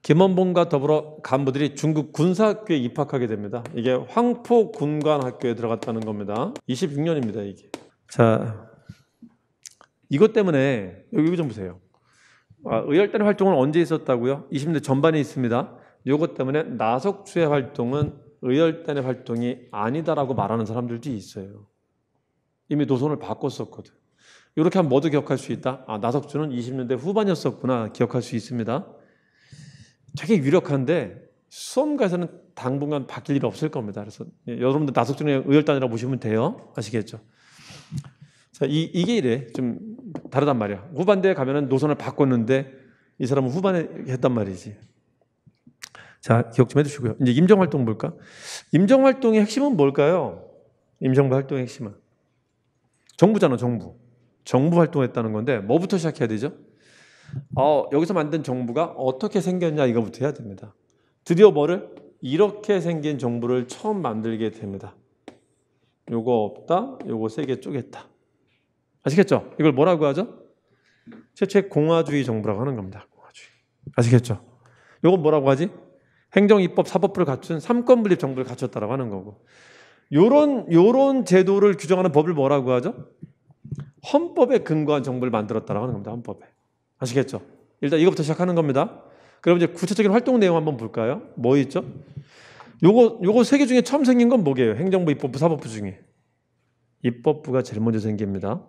김원봉과 더불어 간부들이 중국 군사학교에 입학하게 됩니다. 이게 황포 군관학교에 들어갔다는 겁니다. 26년입니다, 이게. 자, 이것 때문에 여기 좀 보세요. 아, 의열단 활동은 언제 있었다고요? 20대 전반에 있습니다. 이것 때문에 나석주의 활동은 의열단의 활동이 아니다라고 말하는 사람들도 있어요. 이미 노선을 바꿨었거든. 이렇게 하면 모두 기억할 수 있다. 아, 나석주는 20년대 후반이었었구나. 기억할 수 있습니다. 되게 유력한데 수험가에서는 당분간 바뀔 일이 없을 겁니다. 그래서 예, 여러분들 나석주는 의열단이라고 보시면 돼요. 아시겠죠? 자, 이, 이게 이래. 좀 다르단 말이야. 후반대에 가면 노선을 바꿨는데 이 사람은 후반에 했단 말이지. 자, 기억 좀해주시고요 이제 임정활동 볼까? 임정활동의 핵심은 뭘까요? 임정부 활동의 핵심은? 정부잖아, 정부. 정부 활동했다는 건데, 뭐부터 시작해야 되죠? 어, 여기서 만든 정부가 어떻게 생겼냐, 이거부터 해야 됩니다. 드디어 뭐를? 이렇게 생긴 정부를 처음 만들게 됩니다. 요거 없다, 요거 세 개쪼겠다 아시겠죠? 이걸 뭐라고 하죠? 최초의 공화주의 정부라고 하는 겁니다. 공화주의. 아시겠죠? 요건 뭐라고 하지? 행정, 입법, 사법부를 갖춘 삼권 분립 정부를 갖췄다라고 하는 거고. 요런 요런 제도를 규정하는 법을 뭐라고 하죠? 헌법에 근거한 정부를 만들었다라고 하는 겁니다. 헌법에. 아시겠죠? 일단 이것부터 시작하는 겁니다. 그럼 이제 구체적인 활동 내용 한번 볼까요? 뭐 있죠? 요거 요거 세 개 중에 처음 생긴 건 뭐게요? 행정부, 입법부, 사법부 중에 입법부가 제일 먼저 생깁니다.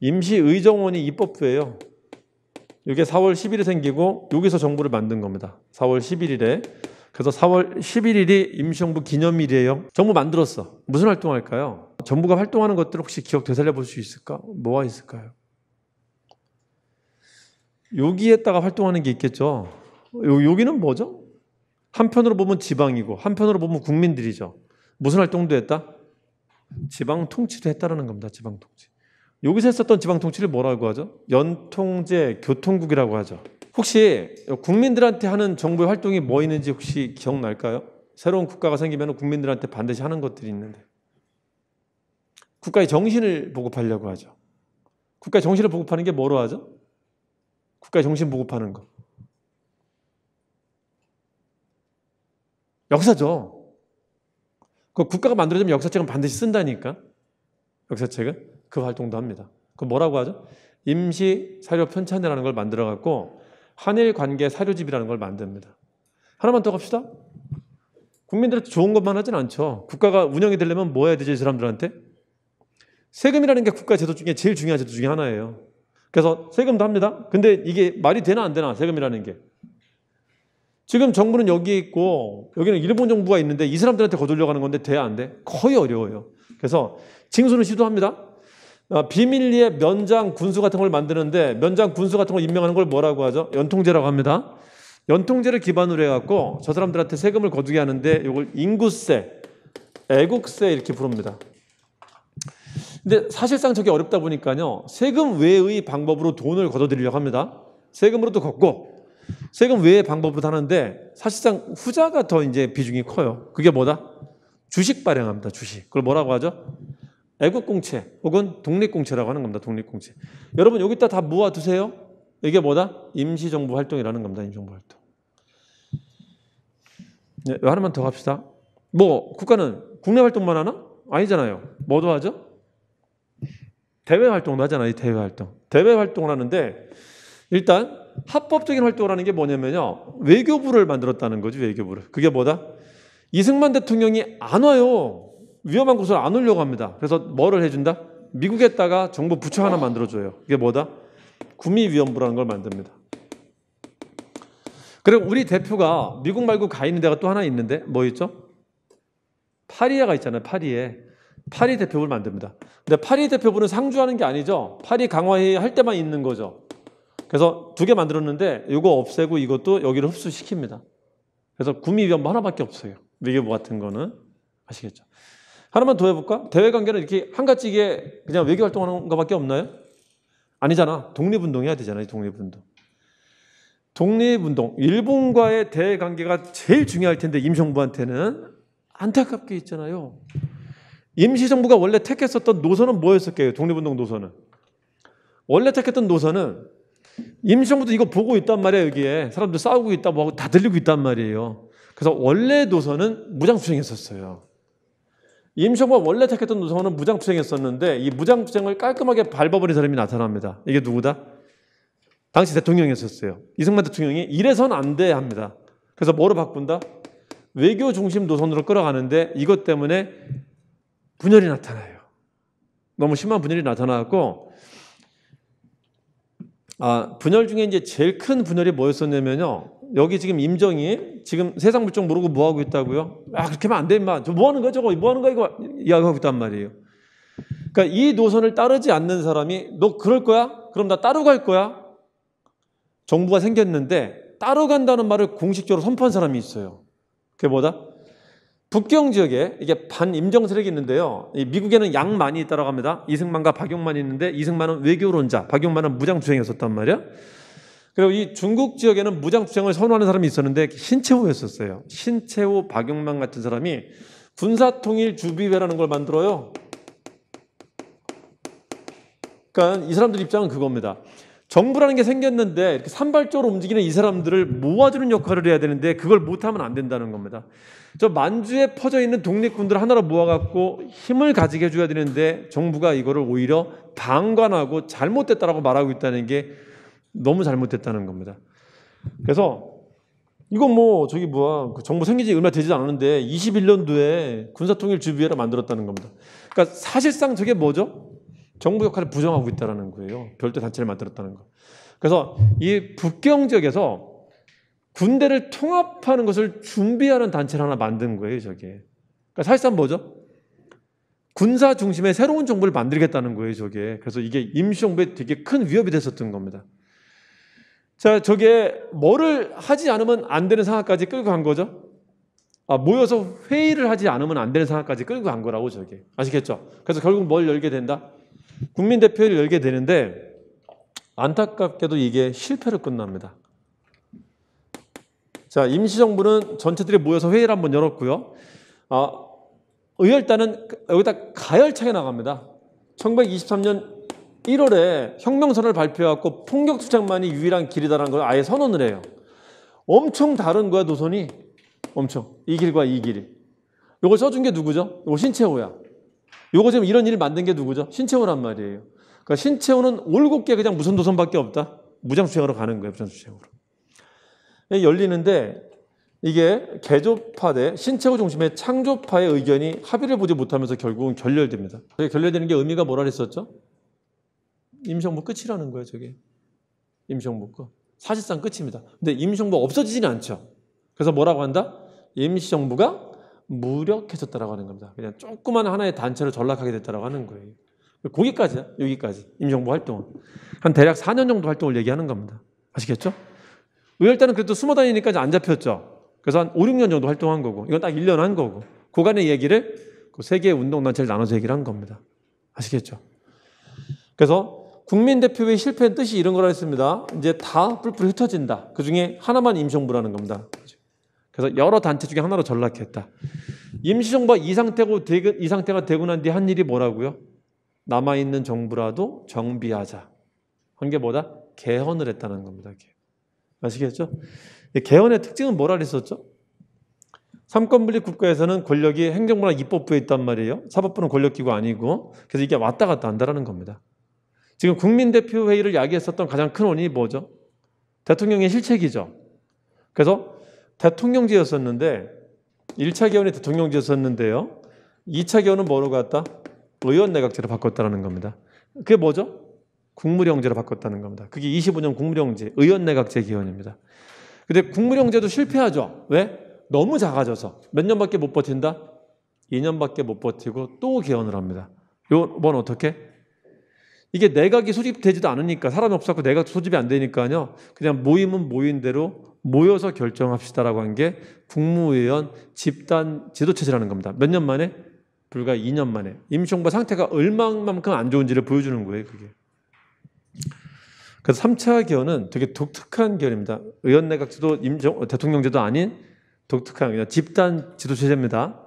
임시의정원이 입법부예요. 이게 4월 10일에 생기고 여기서 정부를 만든 겁니다. 4월 11일에 그래서 4월 11일이 임시정부 기념일이에요. 정부 만들었어. 무슨 활동할까요? 정부가 활동하는 것들 혹시 기억 되살려 볼 수 있을까? 뭐가 있을까요? 여기에다가 활동하는 게 있겠죠. 여기는 뭐죠? 한편으로 보면 지방이고 한편으로 보면 국민들이죠. 무슨 활동도 했다? 지방 통치도 했다라는 겁니다. 지방 통치. 여기서 했었던 지방통치를 뭐라고 하죠? 연통제 교통국이라고 하죠. 혹시 국민들한테 하는 정부의 활동이 뭐 있는지 혹시 기억날까요? 새로운 국가가 생기면 국민들한테 반드시 하는 것들이 있는데 국가의 정신을 보급하려고 하죠. 국가의 정신을 보급하는 게 뭐로 하죠? 국가의 정신 보급하는 거. 역사죠. 그 국가가 만들어지면 역사책은 반드시 쓴다니까. 역사책은. 그 활동도 합니다. 그 뭐라고 하죠? 임시 사료 편찬회라는 걸 만들어 갖고 한일 관계 사료집이라는 걸 만듭니다. 하나만 더 갑시다. 국민들한테 좋은 것만 하진 않죠. 국가가 운영이 되려면 뭐 해야 되지, 사람들한테? 세금이라는 게 국가 제도 중에 제일 중요한 제도 중에 하나예요. 그래서 세금도 합니다. 근데 이게 말이 되나 안 되나, 세금이라는 게. 지금 정부는 여기 있고, 여기는 일본 정부가 있는데 이 사람들한테 거둘려가는 건데 돼, 안 돼? 거의 어려워요. 그래서 징수는 시도합니다. 어, 비밀리에 면장 군수 같은 걸 만드는데 면장 군수 같은 걸 임명하는 걸 뭐라고 하죠? 연통제라고 합니다. 연통제를 기반으로 해갖고 저 사람들한테 세금을 거두게 하는데 이걸 인구세, 애국세 이렇게 부릅니다. 근데 사실상 저게 어렵다 보니까요. 세금 외의 방법으로 돈을 걷어들이려고 합니다. 세금으로도 걷고 세금 외의 방법으로 하는데 사실상 후자가 더 이제 비중이 커요. 그게 뭐다? 주식 발행합니다. 주식. 그걸 뭐라고 하죠? 애국공채 혹은 독립공채라고 하는 겁니다. 독립공채. 여러분 여기다 다 모아두세요. 이게 뭐다? 임시정부 활동이라는 겁니다. 임시정부 활동. 네, 하나만 더 갑시다. 뭐 국가는 국내 활동만 하나? 아니잖아요. 뭐도 하죠? 대외 활동도 하잖아요. 대외 활동. 대외 활동을 하는데 일단 합법적인 활동을 하는 게 뭐냐면요. 외교부를 만들었다는 거지, 외교부를. 그게 뭐다? 이승만 대통령이 안 와요. 위험한 곳을 안 오려고 합니다. 그래서 뭐를 해준다? 미국에다가 정부 부처 하나 만들어줘요. 이게 뭐다? 구미위원부라는 걸 만듭니다. 그리고 우리 대표가 미국 말고 가 있는 데가 또 하나 있는데 뭐 있죠? 파리에가 있잖아요. 파리에. 파리 대표부를 만듭니다. 근데 파리 대표부는 상주하는 게 아니죠. 파리 강화회의 할 때만 있는 거죠. 그래서 두 개 만들었는데 이거 없애고 이것도 여기를 흡수시킵니다. 그래서 구미위원부 하나밖에 없어요. 외교부 같은 거는 아시겠죠? 하나만 더 해볼까? 대외 관계는 이렇게 한가지게 그냥 외교 활동하는 것밖에 없나요? 아니잖아. 독립운동해야 되잖아요. 독립운동. 독립운동. 일본과의 대외 관계가 제일 중요할 텐데 임정부한테는 안타깝게 있잖아요. 임시정부가 원래 택했었던 노선은 뭐였을까요? 독립운동 노선은. 원래 택했던 노선은 임시정부도 이거 보고 있단 말이에요. 여기에 사람들 싸우고 있다 뭐하고 다 들리고 있단 말이에요. 그래서 원래 노선은 무장투쟁했었어요. 임시정부가 원래 택했던 노선은 무장투쟁했었는데 이 무장투쟁을 깔끔하게 밟아버린 사람이 나타납니다. 이게 누구다? 당시 대통령이었어요. 이승만 대통령이 이래선 안돼 합니다. 그래서 뭐로 바꾼다? 외교 중심 노선으로 끌어가는데 이것 때문에 분열이 나타나요. 너무 심한 분열이 나타나고 아, 분열 중에 이제 제일 큰 분열이 뭐였었냐면요. 여기 지금 임정이 지금 세상 물정 모르고 뭐 하고 있다고요? 아, 그렇게 하면 안 돼, 임마. 저뭐 하는 거야, 저거? 뭐 하는 거야, 이거? 이야기하고 있단 말이에요. 그러니까 이 노선을 따르지 않는 사람이 너 그럴 거야? 그럼 나 따로 갈 거야? 정부가 생겼는데 따로 간다는 말을 공식적으로 선포한 사람이 있어요. 그게 뭐다? 북경 지역에 이게 반임정 세력이 있는데요. 미국에는 양 많이 있다고 합니다. 이승만과 박용만이 있는데 이승만은 외교론자, 박용만은 무장투쟁이었었단 말이야. 그리고 이 중국 지역에는 무장투쟁을 선호하는 사람이 있었는데 신채호였었어요. 신채호, 박용만 같은 사람이 군사통일주비회라는 걸 만들어요. 그러니까 이 사람들 입장은 그겁니다. 정부라는 게 생겼는데 이렇게 산발적으로 움직이는 이 사람들을 모아주는 역할을 해야 되는데 그걸 못하면 안 된다는 겁니다. 저 만주에 퍼져 있는 독립군들 하나로 모아갖고 힘을 가지게 해줘야 되는데 정부가 이거를 오히려 방관하고 잘못됐다라고 말하고 있다는 게 너무 잘못됐다는 겁니다. 그래서 이건 뭐 저기 뭐야 그 정부 생긴 지 얼마 되지 않았는데 21년도에 군사통일주의회를 만들었다는 겁니다. 그러니까 사실상 저게 뭐죠? 정부 역할을 부정하고 있다라는 거예요. 별도 단체를 만들었다는 거. 그래서 이 북경 지역에서 군대를 통합하는 것을 준비하는 단체를 하나 만든 거예요, 저게. 그러니까 사실상 뭐죠? 군사 중심의 새로운 정부를 만들겠다는 거예요, 저게. 그래서 이게 임시정부에 되게 큰 위협이 됐었던 겁니다. 자, 저게 뭐를 하지 않으면 안 되는 상황까지 끌고 간 거죠? 아, 모여서 회의를 하지 않으면 안 되는 상황까지 끌고 간 거라고, 저게. 아시겠죠? 그래서 결국 뭘 열게 된다? 국민대표를 열게 되는데, 안타깝게도 이게 실패로 끝납니다. 자, 임시정부는 전체들이 모여서 회의를 한 번 열었고요. 아, 의열단은 여기다 가열차게 나갑니다. 1923년 1월에 혁명선을 발표하고 폭력 투쟁만이 유일한 길이다라는 걸 아예 선언을 해요. 엄청 다른 거야 노선이 엄청 이 길과 이 길이. 요걸 써준 게 누구죠? 요거 신채호야. 요거 지금 이런 일을 만든 게 누구죠? 신채호란 말이에요. 그러니까 신채호는 올곧게 그냥 무선 도선밖에 없다. 무장투쟁으로 가는 거예요. 무장투쟁으로. 열리는데 이게 개조파 대신체구 중심의 창조파의 의견이 합의를 보지 못하면서 결국은 결렬됩니다. 그게 결렬되는 게 의미가 뭐라 그랬었죠? 임시정부 끝이라는 거예요, 저게. 임시정부가. 사실상 끝입니다. 근데 임시정부 없어지지는 않죠. 그래서 뭐라고 한다? 임시정부가 무력해졌다라고 하는 겁니다. 그냥 조그만 하나의 단체로 전락하게 됐다라고 하는 거예요. 거기까지 여기까지. 임시정부 활동은. 한 대략 4년 정도 활동을 얘기하는 겁니다. 아시겠죠? 의열단은 그래도 숨어 다니니까 안 잡혔죠. 그래서 한 5, 6년 정도 활동한 거고, 이건 딱 1년 한 거고, 그간의 얘기를 그 세계 운동단체를 나눠서 얘기를 한 겁니다. 아시겠죠? 그래서 국민대표의 실패의 뜻이 이런 거라 했습니다. 이제 다 뿔뿔 흩어진다. 그 중에 하나만 임시정부라는 겁니다. 그래서 여러 단체 중에 하나로 전락했다. 임시정부가 이 상태고 되이 상태가 되고 난 뒤 한 일이 뭐라고요? 남아있는 정부라도 정비하자. 한 게 뭐다? 개헌을 했다는 겁니다. 개헌. 아시겠죠? 개헌의 특징은 뭐라 그랬었죠? 삼권분립 국가에서는 권력이 행정부나 입법부에 있단 말이에요. 사법부는 권력기구 아니고. 그래서 이게 왔다 갔다 한다라는 겁니다. 지금 국민대표회의를 야기했었던 가장 큰 원인이 뭐죠? 대통령의 실책이죠. 그래서 대통령제였었는데 1차 개헌이 대통령제였었는데요. 2차 개헌은 뭐로 갔다? 의원내각제로 바꿨다는 겁니다. 그게 뭐죠? 국무령제로 바꿨다는 겁니다. 그게 25년 국무령제, 의원내각제 기원입니다. 근데 국무령제도 실패하죠. 왜? 너무 작아져서 몇 년밖에 못 버틴다? 2년밖에 못 버티고 또 개헌을 합니다. 요번 어떻게? 이게 내각이 소집되지도 않으니까 사람이 없었고 내각 소집이 안 되니까요. 그냥 모임은 모인 대로 모여서 결정합시다라고 한 게 국무위원 집단 지도체제라는 겁니다. 몇 년 만에? 불과 2년 만에 임시홍보 상태가 얼마만큼 안 좋은지를 보여주는 거예요. 그게. 그래서 3차 개헌은 되게 독특한 개헌입니다. 의원내각제도 임정, 대통령제도 아닌 독특한 그냥 집단 지도체제입니다.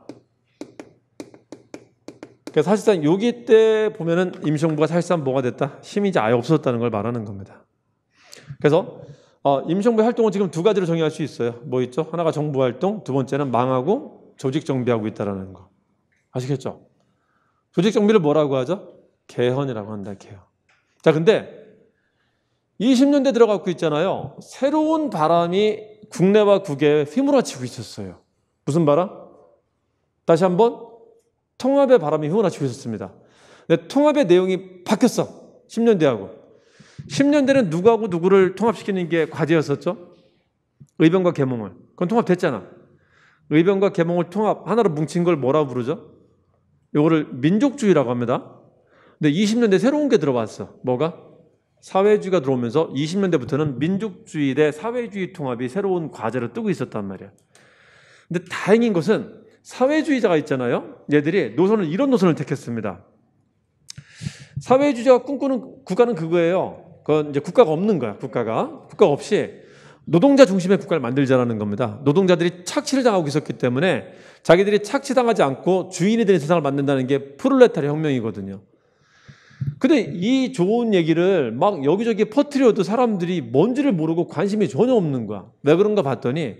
그러니까 사실상 여기때 보면은 임시정부가 사실상 뭐가 됐다? 힘이 이제 아예 없어졌다는 걸 말하는 겁니다. 그래서 어, 임시정부의 활동은 지금 두 가지로 정의할 수 있어요. 뭐 있죠? 하나가 정부 활동, 두 번째는 망하고 조직 정비하고 있다라는 거. 아시겠죠? 조직 정비를 뭐라고 하죠? 개헌이라고 한다, 개헌. 자, 근데 20년대 들어가고 있잖아요. 새로운 바람이 국내와 국외에 휘몰아치고 있었어요. 무슨 바람? 다시 한번 통합의 바람이 휘몰아치고 있었습니다. 근 통합의 내용이 바뀌었어. 10년대하고. 10년대는 누구하고 누구를 통합시키는 게 과제였었죠? 의병과 계몽을. 그건 통합됐잖아. 의병과 계몽을 통합 하나로 뭉친 걸 뭐라고 부르죠? 요거를 민족주의라고 합니다. 근데 20년대 새로운 게 들어왔어. 뭐가? 사회주의가 들어오면서 20년대부터는 민족주의 대 사회주의 통합이 새로운 과제로 뜨고 있었단 말이야. 근데 다행인 것은 사회주의자가 있잖아요. 얘들이 노선을 이런 노선을 택했습니다. 사회주의자가 꿈꾸는 국가는 그거예요. 그건 이제 국가가 없는 거야. 국가가 국가 없이 노동자 중심의 국가를 만들자라는 겁니다. 노동자들이 착취를 당하고 있었기 때문에 자기들이 착취당하지 않고 주인이 되는 세상을 만든다는 게 프롤레타리 혁명이거든요. 근데 이 좋은 얘기를 막 여기저기 퍼뜨려도 사람들이 뭔지를 모르고 관심이 전혀 없는 거야. 왜 그런가 봤더니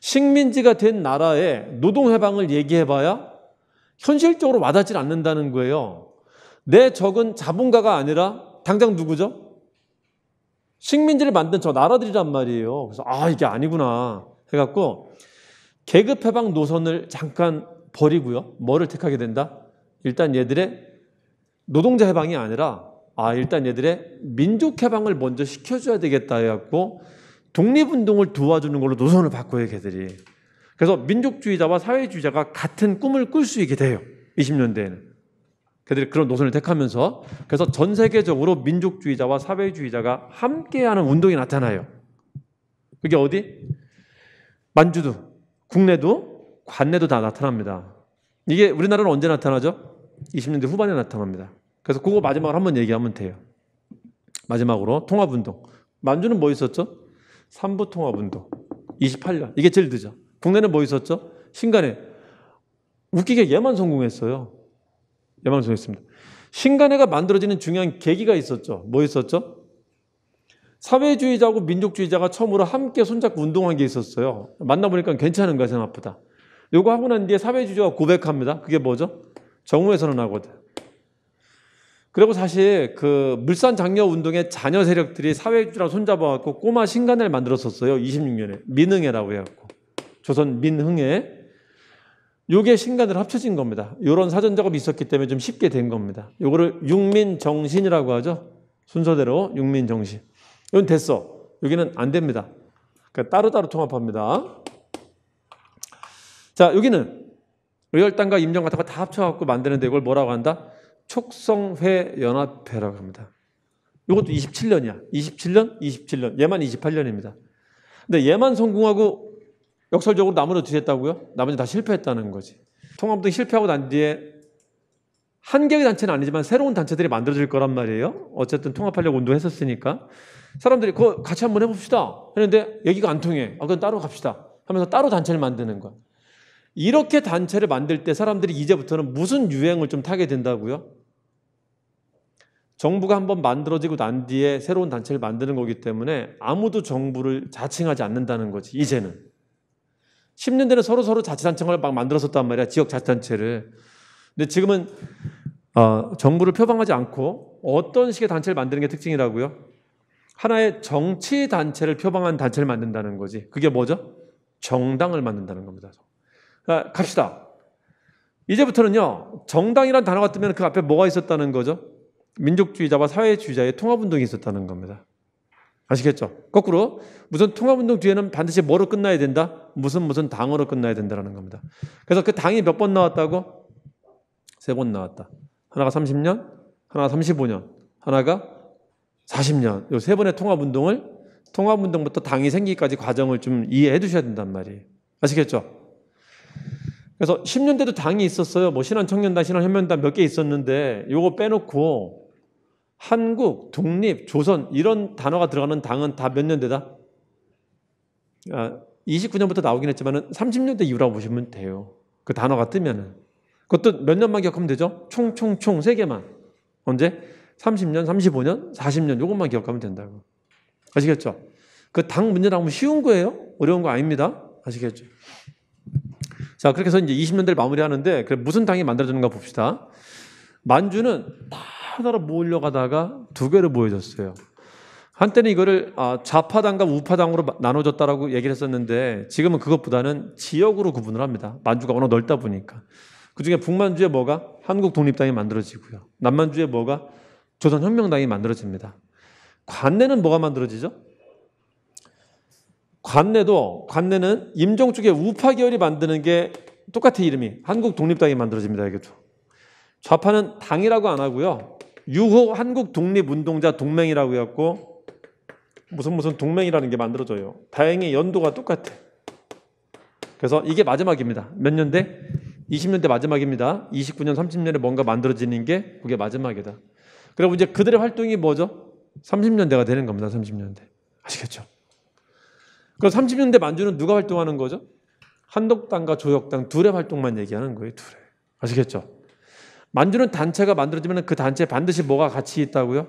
식민지가 된 나라에 노동해방을 얘기해봐야 현실적으로 와닿질 않는다는 거예요. 내 적은 자본가가 아니라 당장 누구죠? 식민지를 만든 저 나라들이란 말이에요. 그래서 아, 이게 아니구나 해갖고 계급해방 노선을 잠깐 버리고요. 뭐를 택하게 된다? 일단 얘들의 노동자 해방이 아니라 아 일단 얘들의 민족 해방을 먼저 시켜줘야 되겠다 해갖고 독립운동을 도와주는 걸로 노선을 바꿔요 걔들이. 그래서 민족주의자와 사회주의자가 같은 꿈을 꿀 수 있게 돼요. 20년대에는. 걔들이 그런 노선을 택하면서 그래서 전 세계적으로 민족주의자와 사회주의자가 함께하는 운동이 나타나요. 그게 어디? 만주도, 국내도, 관내도 다 나타납니다. 이게 우리나라는 언제 나타나죠? 20년대 후반에 나타납니다. 그래서 그거 마지막으로 한번 얘기하면 돼요. 마지막으로 통합운동. 만주는 뭐 있었죠? 삼부 통합운동. 28년. 이게 제일 늦어. 국내는 뭐 있었죠? 신간에. 웃기게 얘만 성공했어요. 얘만 성공했습니다. 신간회가 만들어지는 중요한 계기가 있었죠. 뭐 있었죠? 사회주의자하고 민족주의자가 처음으로 함께 손잡고 운동한 게 있었어요. 만나보니까 괜찮은 거야, 생각보다. 요거 하고 난 뒤에 사회주의자가 고백합니다. 그게 뭐죠? 정우회 선언하거든. 그리고 사실 그 물산 장려 운동의 자녀 세력들이 사회주랑 손잡아 갖고 꼬마 신간을 만들었었어요. 26년에 민흥회라고 해 갖고. 조선 민흥회. 요게 신간을 합쳐진 겁니다. 요런 사전 작업이 있었기 때문에 좀 쉽게 된 겁니다. 요거를 육민 정신이라고 하죠. 순서대로 육민 정신. 이건 됐어. 여기는 안 됩니다. 그러니까 따로따로 통합합니다. 자, 여기는 의열단과 임정 같은 거 다 합쳐갖고 만드는데 이걸 뭐라고 한다? 촉성회 연합회라고 합니다. 이것도 27년이야. 27년, 27년. 얘만 28년입니다. 근데 얘만 성공하고 역설적으로 나머지 어떻다고요 나머지 다 실패했다는 거지. 통합도 실패하고 난 뒤에 한계의 단체는 아니지만 새로운 단체들이 만들어질 거란 말이에요. 어쨌든 통합하려고 운동했었으니까. 사람들이 그거 같이 한번 해봅시다. 했는데 얘기가 안 통해. 아, 그럼 따로 갑시다. 하면서 따로 단체를 만드는 거야. 이렇게 단체를 만들 때 사람들이 이제부터는 무슨 유행을 좀 타게 된다고요? 정부가 한번 만들어지고 난 뒤에 새로운 단체를 만드는 거기 때문에 아무도 정부를 자칭하지 않는다는 거지, 이제는. 10년 전에 서로 서로 자치단체를 막 만들었었단 말이야, 지역 자치단체를. 근데 지금은 어, 정부를 표방하지 않고 어떤 식의 단체를 만드는 게 특징이라고요? 하나의 정치 단체를 표방한 단체를 만든다는 거지. 그게 뭐죠? 정당을 만든다는 겁니다. 그 갑시다. 이제부터는요, 정당이란 단어가 뜨면 그 앞에 뭐가 있었다는 거죠? 민족주의자와 사회주의자의 통합운동이 있었다는 겁니다. 아시겠죠? 거꾸로 무슨 통합운동 뒤에는 반드시 뭐로 끝나야 된다? 무슨 무슨 당으로 끝나야 된다라는 겁니다. 그래서 그 당이 몇 번 나왔다고? 세 번 나왔다. 하나가 30년, 하나가 35년, 하나가 40년. 요 세 번의 통합운동을 통합운동부터 당이 생기기까지 과정을 좀 이해해 두셔야 된단 말이에요. 아시겠죠? 그래서 10년 대도 당이 있었어요. 뭐 신한 청년단, 신한 혁명단 몇 개 있었는데 요거 빼놓고 한국, 독립, 조선 이런 단어가 들어가는 당은 다 몇 년대다? 아, 29년부터 나오긴 했지만 30년대 이후라고 보시면 돼요. 그 단어가 뜨면은. 그것도 몇 년만 기억하면 되죠? 총 총총 세 개만. 언제? 30년, 35년, 40년 요것만 기억하면 된다고. 아시겠죠? 그 당 문제 나오면 쉬운 거예요. 어려운 거 아닙니다. 아시겠죠? 자, 그렇게 해서 이제 20년대를 마무리하는데 그래 무슨 당이 만들어졌는가 봅시다. 만주는 다 하나로 모으려가다가 두 개로 모여졌어요. 한때는 이거를 아, 좌파당과 우파당으로 나눠졌다라고 얘기를 했었는데 지금은 그것보다는 지역으로 구분을 합니다. 만주가 워낙 넓다 보니까. 그중에 북만주에 뭐가 한국 독립당이 만들어지고요. 남만주에 뭐가 조선혁명당이 만들어집니다. 관내는 뭐가 만들어지죠? 관내도 관내는 임종 쪽의 우파 계열이 만드는 게 똑같은 이름이 한국 독립당이 만들어집니다. 이게도 좌파는 당이라고 안 하고요. 유호 한국 독립운동자 동맹이라고 해갖고 무슨 무슨 동맹이라는 게 만들어져요. 다행히 연도가 똑같아. 그래서 이게 마지막입니다. 몇 년대? 20년대 마지막입니다. 29년, 30년에 뭔가 만들어지는 게 그게 마지막이다. 그리고 이제 그들의 활동이 뭐죠? 30년대가 되는 겁니다. 30년대. 아시겠죠? 그럼 30년대 만주는 누가 활동하는 거죠? 한독당과 조혁당 둘의 활동만 얘기하는 거예요. 둘의. 아시겠죠? 만주는 단체가 만들어지면 그 단체에 반드시 뭐가 같이 있다고요?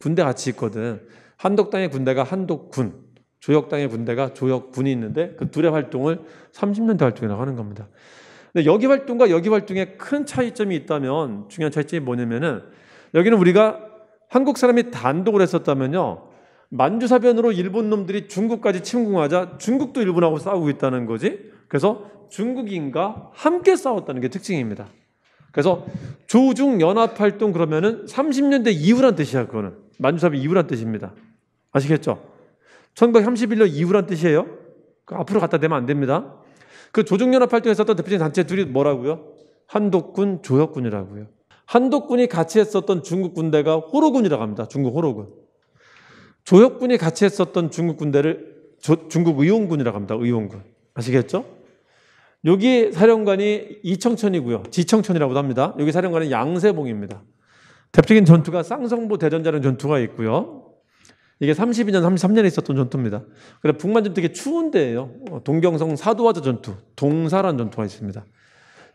군대 같이 있거든. 한독당의 군대가 한독군, 조역당의 군대가 조역군이 있는데 그 둘의 활동을 30년대 활동이라고 하는 겁니다. 근데 여기 활동과 여기 활동에 큰 차이점이 있다면 중요한 차이점이 뭐냐면은 여기는 우리가 한국 사람이 단독을 했었다면요. 만주사변으로 일본 놈들이 중국까지 침공하자 중국도 일본하고 싸우고 있다는 거지. 그래서 중국인과 함께 싸웠다는 게 특징입니다. 그래서 조중 연합 활동 그러면은 30년대 이후란 뜻이야 그거는 만주삽이 이후란 뜻입니다. 아시겠죠? 1931년 이후란 뜻이에요. 그 앞으로 갖다 대면 안 됩니다. 그 조중 연합 활동했었던 대표적인 단체 둘이 뭐라고요? 한독군, 조혁군이라고요. 한독군이 같이 했었던 중국 군대가 호로군이라고 합니다. 중국 호로군. 조혁군이 같이 했었던 중국 군대를 조, 중국 의용군이라고 합니다. 의용군. 아시겠죠? 여기 사령관이 이청천이고요. 지청천이라고도 합니다. 여기 사령관은 양세봉입니다. 대표적인 전투가 쌍성보 대전자는 전투가 있고요. 이게 32년, 33년에 있었던 전투입니다. 그래 서 북만전 되게 추운 데요 어, 동경성 사도화자 전투, 동사란 전투가 있습니다.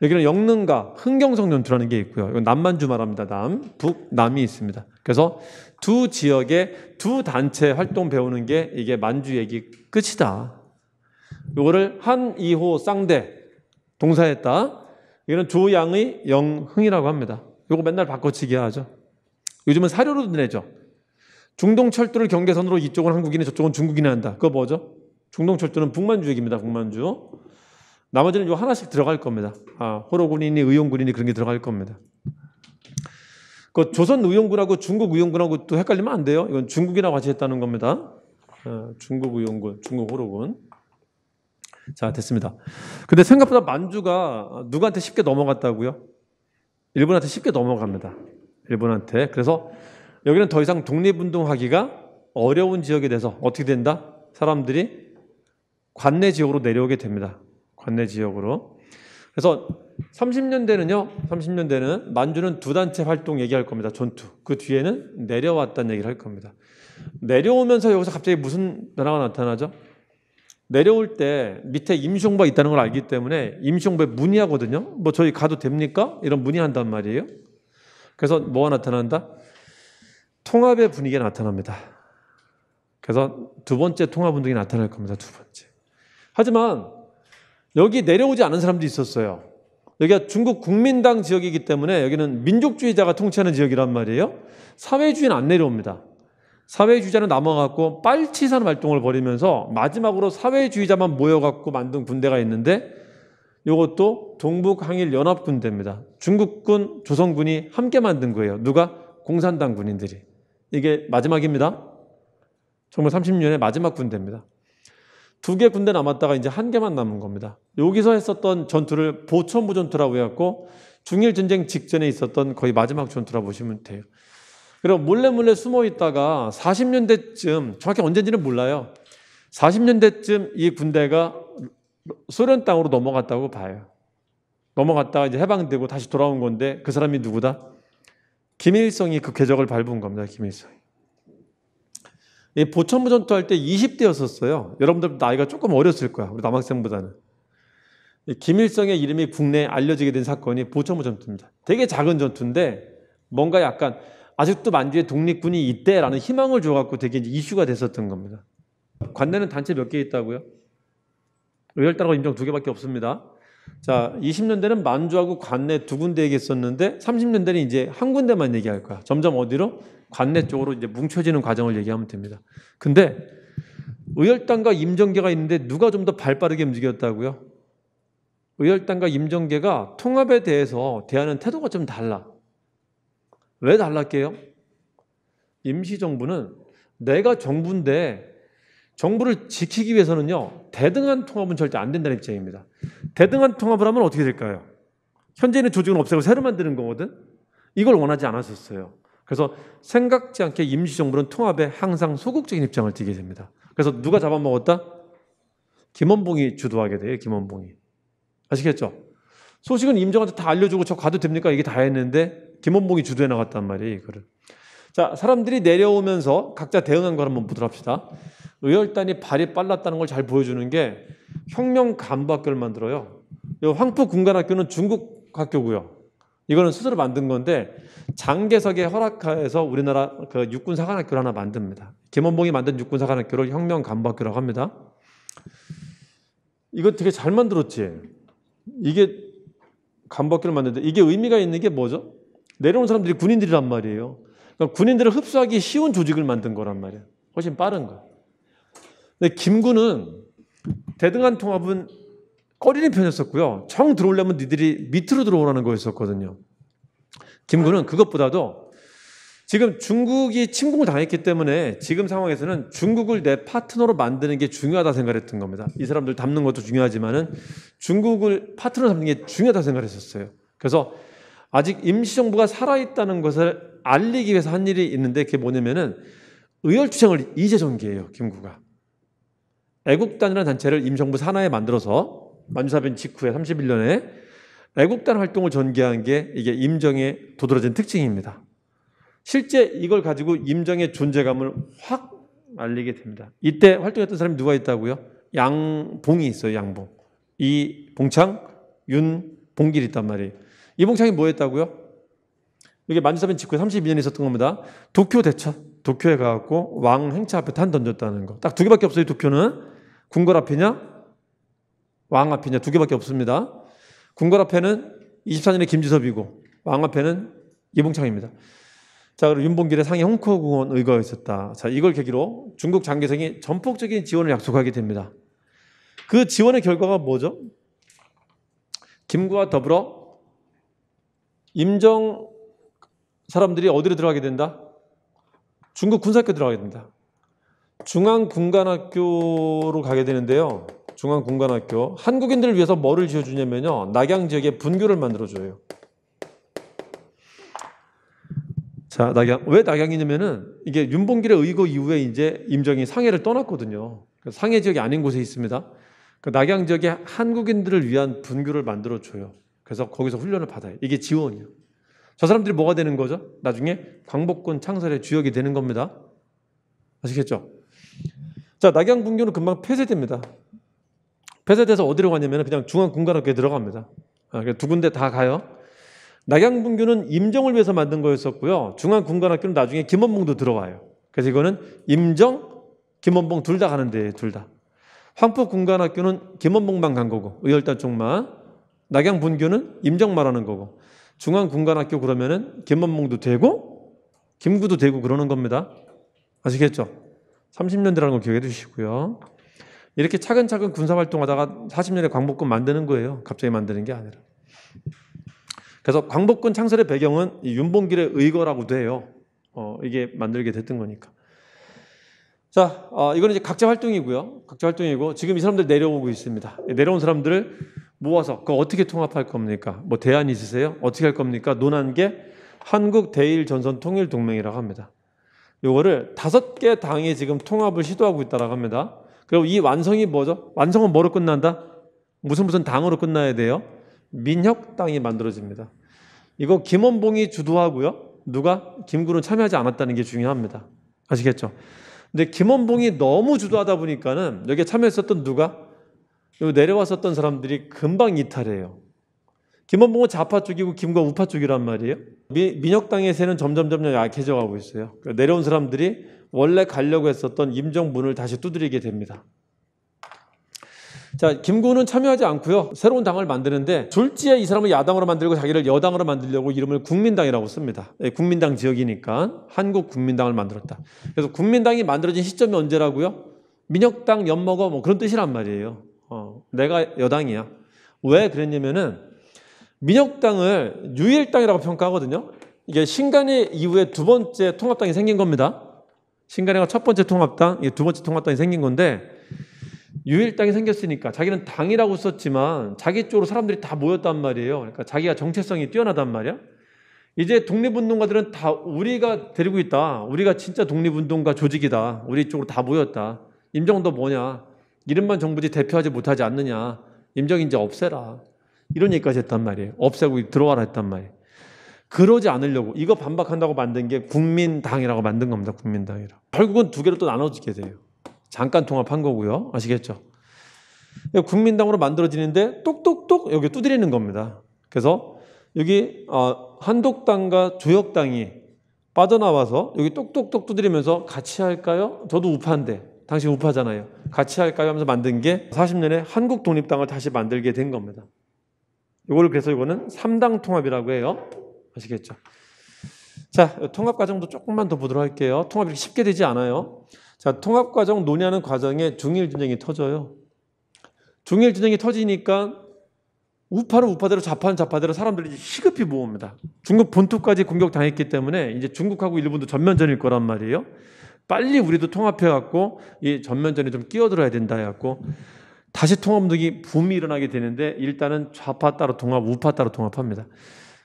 여기는 영릉과 흥경성 전투라는 게 있고요. 이건 남만주 말합니다. 남, 북, 남이 있습니다. 그래서 두 지역의 두 단체 활동 배우는 게 이게 만주 얘기 끝이다. 요거를 한, 이호 쌍대 동사했다. 이런 조양의 영흥이라고 합니다. 요거 맨날 바꿔치기 하죠. 요즘은 사료로도 내죠. 중동 철도를 경계선으로 이쪽은 한국인이 저쪽은 중국인이 한다. 그거 뭐죠? 중동 철도는 북만주얘기입니다 북만주. 나머지는 요 하나씩 들어갈 겁니다. 아, 호로군인이 의용군인이 그런 게 들어갈 겁니다. 그 조선 의용군하고 중국 의용군하고 또 헷갈리면 안 돼요. 이건 중국이라고 같이 했다는 겁니다. 아, 중국 의용군, 중국 호로군. 자, 됐습니다. 근데 생각보다 만주가 누구한테 쉽게 넘어갔다고요? 일본한테 쉽게 넘어갑니다. 일본한테. 그래서 여기는 더 이상 독립운동하기가 어려운 지역이 돼서 어떻게 된다? 사람들이 관내 지역으로 내려오게 됩니다. 관내 지역으로. 그래서 30년대는요, 30년대는 만주는 두 단체 활동 얘기할 겁니다. 전투. 그 뒤에는 내려왔다는 얘기를 할 겁니다. 내려오면서 여기서 갑자기 무슨 변화가 나타나죠? 내려올 때 밑에 임시홍보가 있다는 걸 알기 때문에 임시홍보에 문의하거든요. 뭐 저희 가도 됩니까? 이런 문의한단 말이에요. 그래서 뭐가 나타난다? 통합의 분위기가 나타납니다. 그래서 두 번째 통합 운동이 나타날 겁니다. 두 번째. 하지만 여기 내려오지 않은 사람도 있었어요. 여기가 중국 국민당 지역이기 때문에 여기는 민족주의자가 통치하는 지역이란 말이에요. 사회주의는 안 내려옵니다. 사회주의자는 남아갖고 빨치산 활동을 벌이면서 마지막으로 사회주의자만 모여갖고 만든 군대가 있는데 이것도 동북항일연합군대입니다. 중국군, 조선군이 함께 만든 거예요. 누가? 공산당 군인들이. 이게 마지막입니다. 정말 30년의 마지막 군대입니다. 두 개 군대 남았다가 이제 한 개만 남은 겁니다. 여기서 했었던 전투를 보천부 전투라고 해갖고 중일 전쟁 직전에 있었던 거의 마지막 전투라 고 보시면 돼요. 그리고 몰래 몰래 숨어 있다가 40년대쯤 정확히 언제인지는 몰라요. 40년대쯤 이 군대가 소련 땅으로 넘어갔다고 봐요. 넘어갔다가 이제 해방되고 다시 돌아온 건데 그 사람이 누구다? 김일성이 그 궤적을 밟은 겁니다. 김일성이. 이 보천부 전투할 때 20대였었어요. 여러분들 나이가 조금 어렸을 거야. 우리 남학생보다는. 김일성의 이름이 국내에 알려지게 된 사건이 보천부 전투입니다. 되게 작은 전투인데 뭔가 약간 아직도 만주에 독립군이 있대라는 희망을 줘갖고 되게 이슈가 됐었던 겁니다. 관내는 단체 몇 개 있다고요? 의열단하고 임정 두 개밖에 없습니다. 자, 20년대는 만주하고 관내 두 군데 얘기했었는데 30년대는 이제 한 군데만 얘기할 거야. 점점 어디로? 관내 쪽으로 이제 뭉쳐지는 과정을 얘기하면 됩니다. 근데 의열단과 임정계가 있는데 누가 좀 더 발빠르게 움직였다고요? 의열단과 임정계가 통합에 대해서 대하는 태도가 좀 달라. 왜 달랐게요? 임시정부는 내가 정부인데 정부를 지키기 위해서는요, 대등한 통합은 절대 안 된다는 입장입니다. 대등한 통합을 하면 어떻게 될까요? 현재 있는 조직은 없애고 새로 만드는 거거든? 이걸 원하지 않았었어요. 그래서 생각지 않게 임시정부는 통합에 항상 소극적인 입장을 띠게 됩니다. 그래서 누가 잡아먹었다? 김원봉이 주도하게 돼요, 김원봉이. 아시겠죠? 소식은 임정한테 다 알려주고 저 가도 됩니까? 이게 다 했는데 김원봉이 주도해 나갔단 말이에요, 이거를. 자, 사람들이 내려오면서 각자 대응한 걸 한번 보도록 합시다. 의열단이 발이 빨랐다는 걸 잘 보여주는 게 혁명 간부학교를 만들어요. 이 황포 군간학교는 중국 학교고요. 이거는 스스로 만든 건데 장개석의 허락하에서 우리나라 그 육군 사관학교를 하나 만듭니다. 김원봉이 만든 육군 사관학교를 혁명 간부학교라고 합니다. 이거 되게 잘 만들었지. 이게 간법교를 만드는데 이게 의미가 있는 게 뭐죠? 내려온 사람들이 군인들이란 말이에요. 그러니까 군인들을 흡수하기 쉬운 조직을 만든 거란 말이에요. 훨씬 빠른 거. 근데 김군은 대등한 통합은 꺼리는 편이었었고요. 정 들어오려면 니들이 밑으로 들어오라는 거였었거든요. 김군은 그것보다도 지금 중국이 침공을 당했기 때문에 지금 상황에서는 중국을 내 파트너로 만드는 게 중요하다 생각했던 겁니다. 이 사람들 담는 것도 중요하지만은 중국을 파트너 삼는 게 중요하다 생각했었어요. 그래서 아직 임시정부가 살아있다는 것을 알리기 위해서 한 일이 있는데 그게 뭐냐면은 의열추정을 이제 전개해요. 김구가 애국단이라는 단체를 임정부 시 산하에 만들어서 만주사변 직후에 31년에 애국단 활동을 전개한 게 이게 임정의 도드라진 특징입니다. 실제 이걸 가지고 임정의 존재감을 확 알리게 됩니다. 이때 활동했던 사람이 누가 있다고요? 양봉이 있어요. 양봉. 이 봉창, 윤, 봉길이 있단 말이에요. 이 봉창이 뭐 했다고요? 이게 만주사변 직후에 32년 있었던 겁니다. 도쿄 대처 도쿄에 가서왕 행차 앞에 탄 던졌다는 거. 딱 두 개밖에 없어요. 도쿄는. 궁궐 앞이냐? 왕 앞이냐? 두 개밖에 없습니다. 궁궐 앞에는 24년의 김지섭이고 왕 앞에는 이봉창입니다. 자, 그리고 윤봉길의 상해 홍콩공원 의거가 있었다. 자, 이걸 계기로 중국 장개성이 전폭적인 지원을 약속하게 됩니다. 그 지원의 결과가 뭐죠? 김구와 더불어 임정 사람들이 어디로 들어가게 된다? 중국 군사학교 들어가게 된다. 중앙군관학교로 가게 되는데요. 중앙군관학교. 한국인들을 위해서 뭐를 지어주냐면요. 낙양 지역에 분교를 만들어줘요. 자, 낙양. 왜 낙양이냐면은 이게 윤봉길의 의거 이후에 이제 임정이 상해를 떠났거든요. 그러니까 상해 지역이 아닌 곳에 있습니다. 그 낙양 지역에 한국인들을 위한 분교를 만들어줘요. 그래서 거기서 훈련을 받아요. 이게 지원이요. 저 사람들이 뭐가 되는 거죠? 나중에 광복군 창설의 주역이 되는 겁니다. 아시겠죠? 자, 낙양 분교는 금방 폐쇄됩니다. 폐쇄돼서 어디로 가냐면 그냥 중앙 군관학교에 들어갑니다. 아, 두 군데 다 가요. 낙양분교는 임정을 위해서 만든 거였었고요. 중앙군관학교는 나중에 김원봉도 들어와요. 그래서 이거는 임정, 김원봉 둘 다 가는데 둘 다. 황포군관학교는 김원봉만 간 거고 의열단 쪽만. 낙양분교는 임정 말하는 거고 중앙군관학교 그러면은 김원봉도 되고 김구도 되고 그러는 겁니다. 아시겠죠? 30년대라는 걸 기억해 두시고요. 이렇게 차근차근 군사활동하다가 40년에 광복군 만드는 거예요. 갑자기 만드는 게 아니라. 그래서 광복군 창설의 배경은 윤봉길의 의거라고도 해요. 어, 이게 만들게 됐던 거니까. 자, 어, 이거는 이제 각자 활동이고요. 각자 활동이고 지금 이 사람들 내려오고 있습니다. 내려온 사람들을 모아서 그 어떻게 통합할 겁니까? 뭐 대안 있으세요? 어떻게 할 겁니까? 논한 게 한국 대일 전선 통일 동맹이라고 합니다. 요거를 다섯 개 당이 지금 통합을 시도하고 있다라고 합니다. 그리고 이 완성이 뭐죠? 완성은 뭐로 끝난다? 무슨 무슨 당으로 끝나야 돼요? 민혁당이 만들어집니다. 이거 김원봉이 주도하고요. 누가? 김구는 참여하지 않았다는 게 중요합니다. 아시겠죠? 근데 김원봉이 너무 주도하다 보니까는 여기에 참여했었던 누가? 내려왔었던 사람들이 금방 이탈해요. 김원봉은 좌파 쪽이고 김과 우파 쪽이란 말이에요. 미, 민혁당의 세는 점점 점점 약해져 가고 있어요. 그러니까 내려온 사람들이 원래 가려고 했었던 임정문을 다시 두드리게 됩니다. 자, 김구는 참여하지 않고요. 새로운 당을 만드는데 둘째 이 사람을 야당으로 만들고 자기를 여당으로 만들려고 이름을 국민당이라고 씁니다. 예, 국민당 지역이니까 한국 국민당을 만들었다. 그래서 국민당이 만들어진 시점이 언제라고요? 민혁당 엿먹어 뭐 그런 뜻이란 말이에요. 어, 내가 여당이야. 왜 그랬냐면은 민혁당을 유일당이라고 평가하거든요. 이게 신간의 이후에 두 번째 통합당이 생긴 겁니다. 신간의가 첫 번째 통합당, 두 번째 통합당이 생긴 건데 유일당이 생겼으니까 자기는 당이라고 썼지만 자기 쪽으로 사람들이 다 모였단 말이에요. 그러니까 자기가 정체성이 뛰어나단 말이야. 이제 독립운동가들은 다 우리가 데리고 있다. 우리가 진짜 독립운동가 조직이다. 우리 쪽으로 다 모였다. 임정도 뭐냐? 이른바 정부지 대표하지 못하지 않느냐? 임정 이제 없애라. 이런 얘기까지 했단 말이에요. 없애고 들어와라 했단 말이에요. 그러지 않으려고 이거 반박한다고 만든 게 국민당이라고 만든 겁니다. 국민당이라. 결국은 두 개로 또 나눠지게 돼요. 잠깐 통합한 거고요. 아시겠죠? 국민당으로 만들어지는데 똑똑똑 여기 두드리는 겁니다. 그래서 여기 어, 한독당과 조혁당이 빠져나와서 여기 똑똑똑 두드리면서 같이 할까요? 저도 우파인데 당신 우파잖아요. 같이 할까요? 하면서 만든 게 40년에 한국 독립당을 다시 만들게 된 겁니다. 이걸 그래서 이거는 3당 통합이라고 해요. 아시겠죠? 자, 통합 과정도 조금만 더 보도록 할게요. 통합이 쉽게 되지 않아요. 자, 통합과정 논의하는 과정에 중일 전쟁이 터져요. 중일 전쟁이 터지니까 우파로 우파대로 좌파는 좌파대로 사람들이 시급히 모읍니다. 중국 본토까지 공격당했기 때문에 이제 중국하고 일본도 전면전일 거란 말이에요. 빨리 우리도 통합해갖고 이 전면전에 좀 끼어들어야 된다 해갖고 다시 통합운동이 붐이 일어나게 되는데 일단은 좌파 따로 통합, 우파 따로 통합합니다.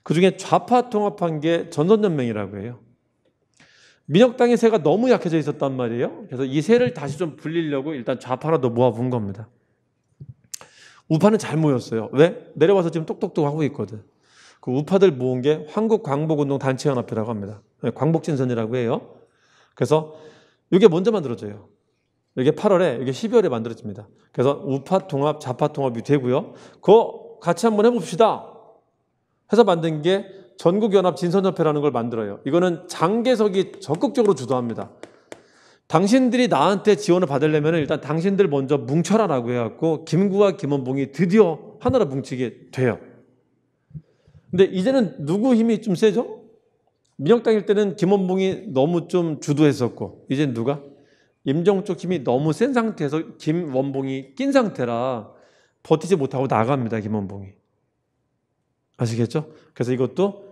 그 중에 좌파 통합한 게 전선연맹이라고 해요. 민혁당의 세가 너무 약해져 있었단 말이에요. 그래서 이 세를 다시 좀 불리려고 일단 좌파라도 모아본 겁니다. 우파는 잘 모였어요. 왜? 내려와서 지금 똑똑똑 하고 있거든. 그 우파들 모은 게 한국광복운동 단체연합회라고 합니다. 네, 광복진선이라고 해요. 그래서 이게 먼저 만들어져요. 이게 8월에, 이게 12월에 만들어집니다. 그래서 우파 통합, 좌파 통합이 되고요. 그거 같이 한번 해봅시다. 해서 만든 게 전국연합 진선협회라는 걸 만들어요. 이거는 장계석이 적극적으로 주도합니다. 당신들이 나한테 지원을 받으려면 일단 당신들 먼저 뭉쳐라라고 해갖고 김구와 김원봉이 드디어 하나로 뭉치게 돼요. 근데 이제는 누구 힘이 좀 세죠? 민혁당일 때는 김원봉이 너무 좀 주도했었고 이젠 누가? 임정 쪽 힘이 너무 센 상태에서 김원봉이 낀 상태라 버티지 못하고 나갑니다. 김원봉이. 아시겠죠? 그래서 이것도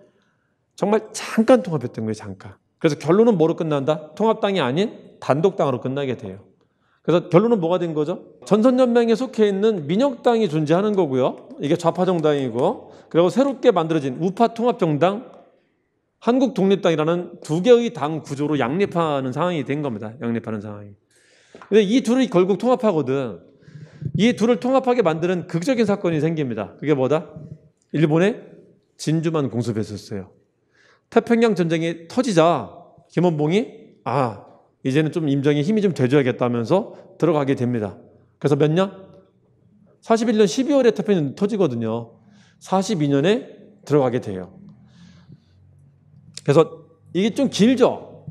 정말 잠깐 통합했던 거예요, 잠깐. 그래서 결론은 뭐로 끝난다? 통합당이 아닌 단독당으로 끝나게 돼요. 그래서 결론은 뭐가 된 거죠? 전선연맹에 속해 있는 민혁당이 존재하는 거고요. 이게 좌파정당이고, 그리고 새롭게 만들어진 우파통합정당, 한국독립당이라는 두 개의 당 구조로 양립하는 상황이 된 겁니다. 양립하는 상황이. 근데 이 둘이 결국 통합하거든. 이 둘을 통합하게 만드는 극적인 사건이 생깁니다. 그게 뭐다? 일본의 진주만 공습했었어요. 태평양 전쟁이 터지자 김원봉이 아 이제는 좀 임정에 힘이 좀 돼줘야겠다면서 들어가게 됩니다. 그래서 몇 년? 41년 12월에 태평양 터지거든요. 42년에 들어가게 돼요. 그래서 이게 좀 길죠.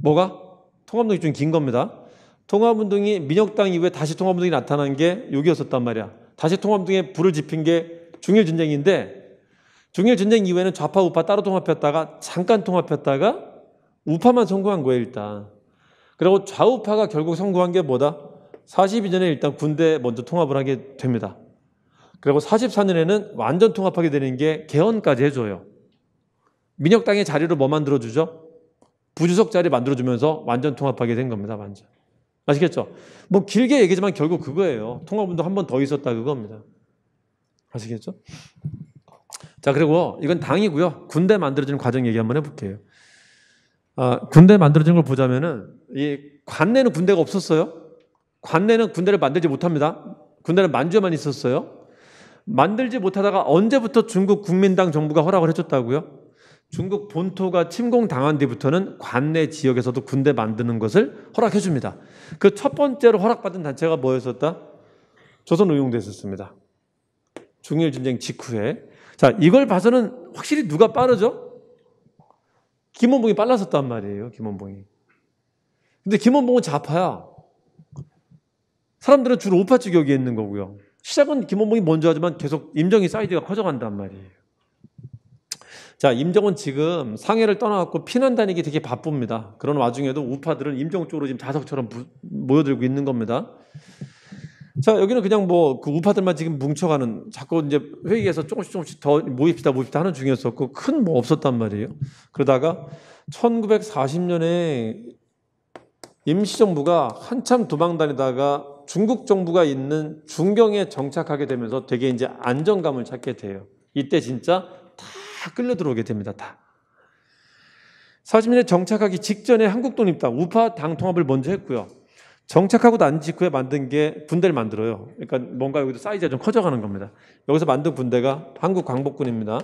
뭐가? 통합운동이 좀 긴 겁니다. 통합운동이 민혁당 이후에 다시 통합운동이 나타난 게여기였었단 말이야. 다시 통합운동에 불을 지핀 게 중일 전쟁인데 중일 전쟁 이후에는 좌파 우파 따로 통합했다가 잠깐 통합했다가 우파만 성공한 거예요 일단. 그리고 좌우파가 결국 성공한 게 뭐다? 42년에 일단 군대 먼저 통합을 하게 됩니다. 그리고 44년에는 완전 통합하게 되는 게 개헌까지 해줘요. 민혁당의 자리를 뭐 만들어주죠? 부주석 자리 만들어주면서 완전 통합하게 된 겁니다. 완전. 아시겠죠? 뭐 길게 얘기지만 결국 그거예요. 통합운동 한 번 더 있었다 그겁니다. 아시겠죠? 자, 그리고 이건 당이고요. 군대 만들어지는 과정 얘기 한번 해볼게요. 아, 군대 만들어진 걸 보자면은 이 관내는 군대가 없었어요. 관내는 군대를 만들지 못합니다. 군대는 만주에만 있었어요. 만들지 못하다가 언제부터 중국 국민당 정부가 허락을 해줬다고요? 중국 본토가 침공당한 뒤부터는 관내 지역에서도 군대 만드는 것을 허락해줍니다. 그 첫 번째로 허락받은 단체가 뭐였었다? 조선의용대였습니다. 중일 전쟁 직후에 자, 이걸 봐서는 확실히 누가 빠르죠? 김원봉이 빨랐었단 말이에요, 김원봉이. 근데 김원봉은 좌파야. 사람들은 주로 우파 쪽여기 있는 거고요. 시작은 김원봉이 먼저 하지만 계속 임정희 사이드가 커져간단 말이에요. 자, 임정은 지금 상해를 떠나갖고 피난 다니기 되게 바쁩니다. 그런 와중에도 우파들은 임정 쪽으로 지금 자석처럼 모여들고 있는 겁니다. 자, 여기는 그냥 뭐 그 우파들만 지금 뭉쳐가는 자꾸 이제 회의에서 조금씩 조금씩 더 모입시다 모입시다 하는 중이었었고 큰 뭐 없었단 말이에요. 그러다가 1940년에 임시정부가 한참 도망다니다가 중국 정부가 있는 중경에 정착하게 되면서 되게 이제 안정감을 찾게 돼요. 이때 진짜 다 끌려 들어오게 됩니다. 다. 40년에 정착하기 직전에 한국 독립당 우파 당 통합을 먼저 했고요. 정착하고 난 직후에 만든 게 분대를 만들어요. 그러니까 뭔가 여기도 사이즈가 좀 커져가는 겁니다. 여기서 만든 분대가 한국 광복군입니다.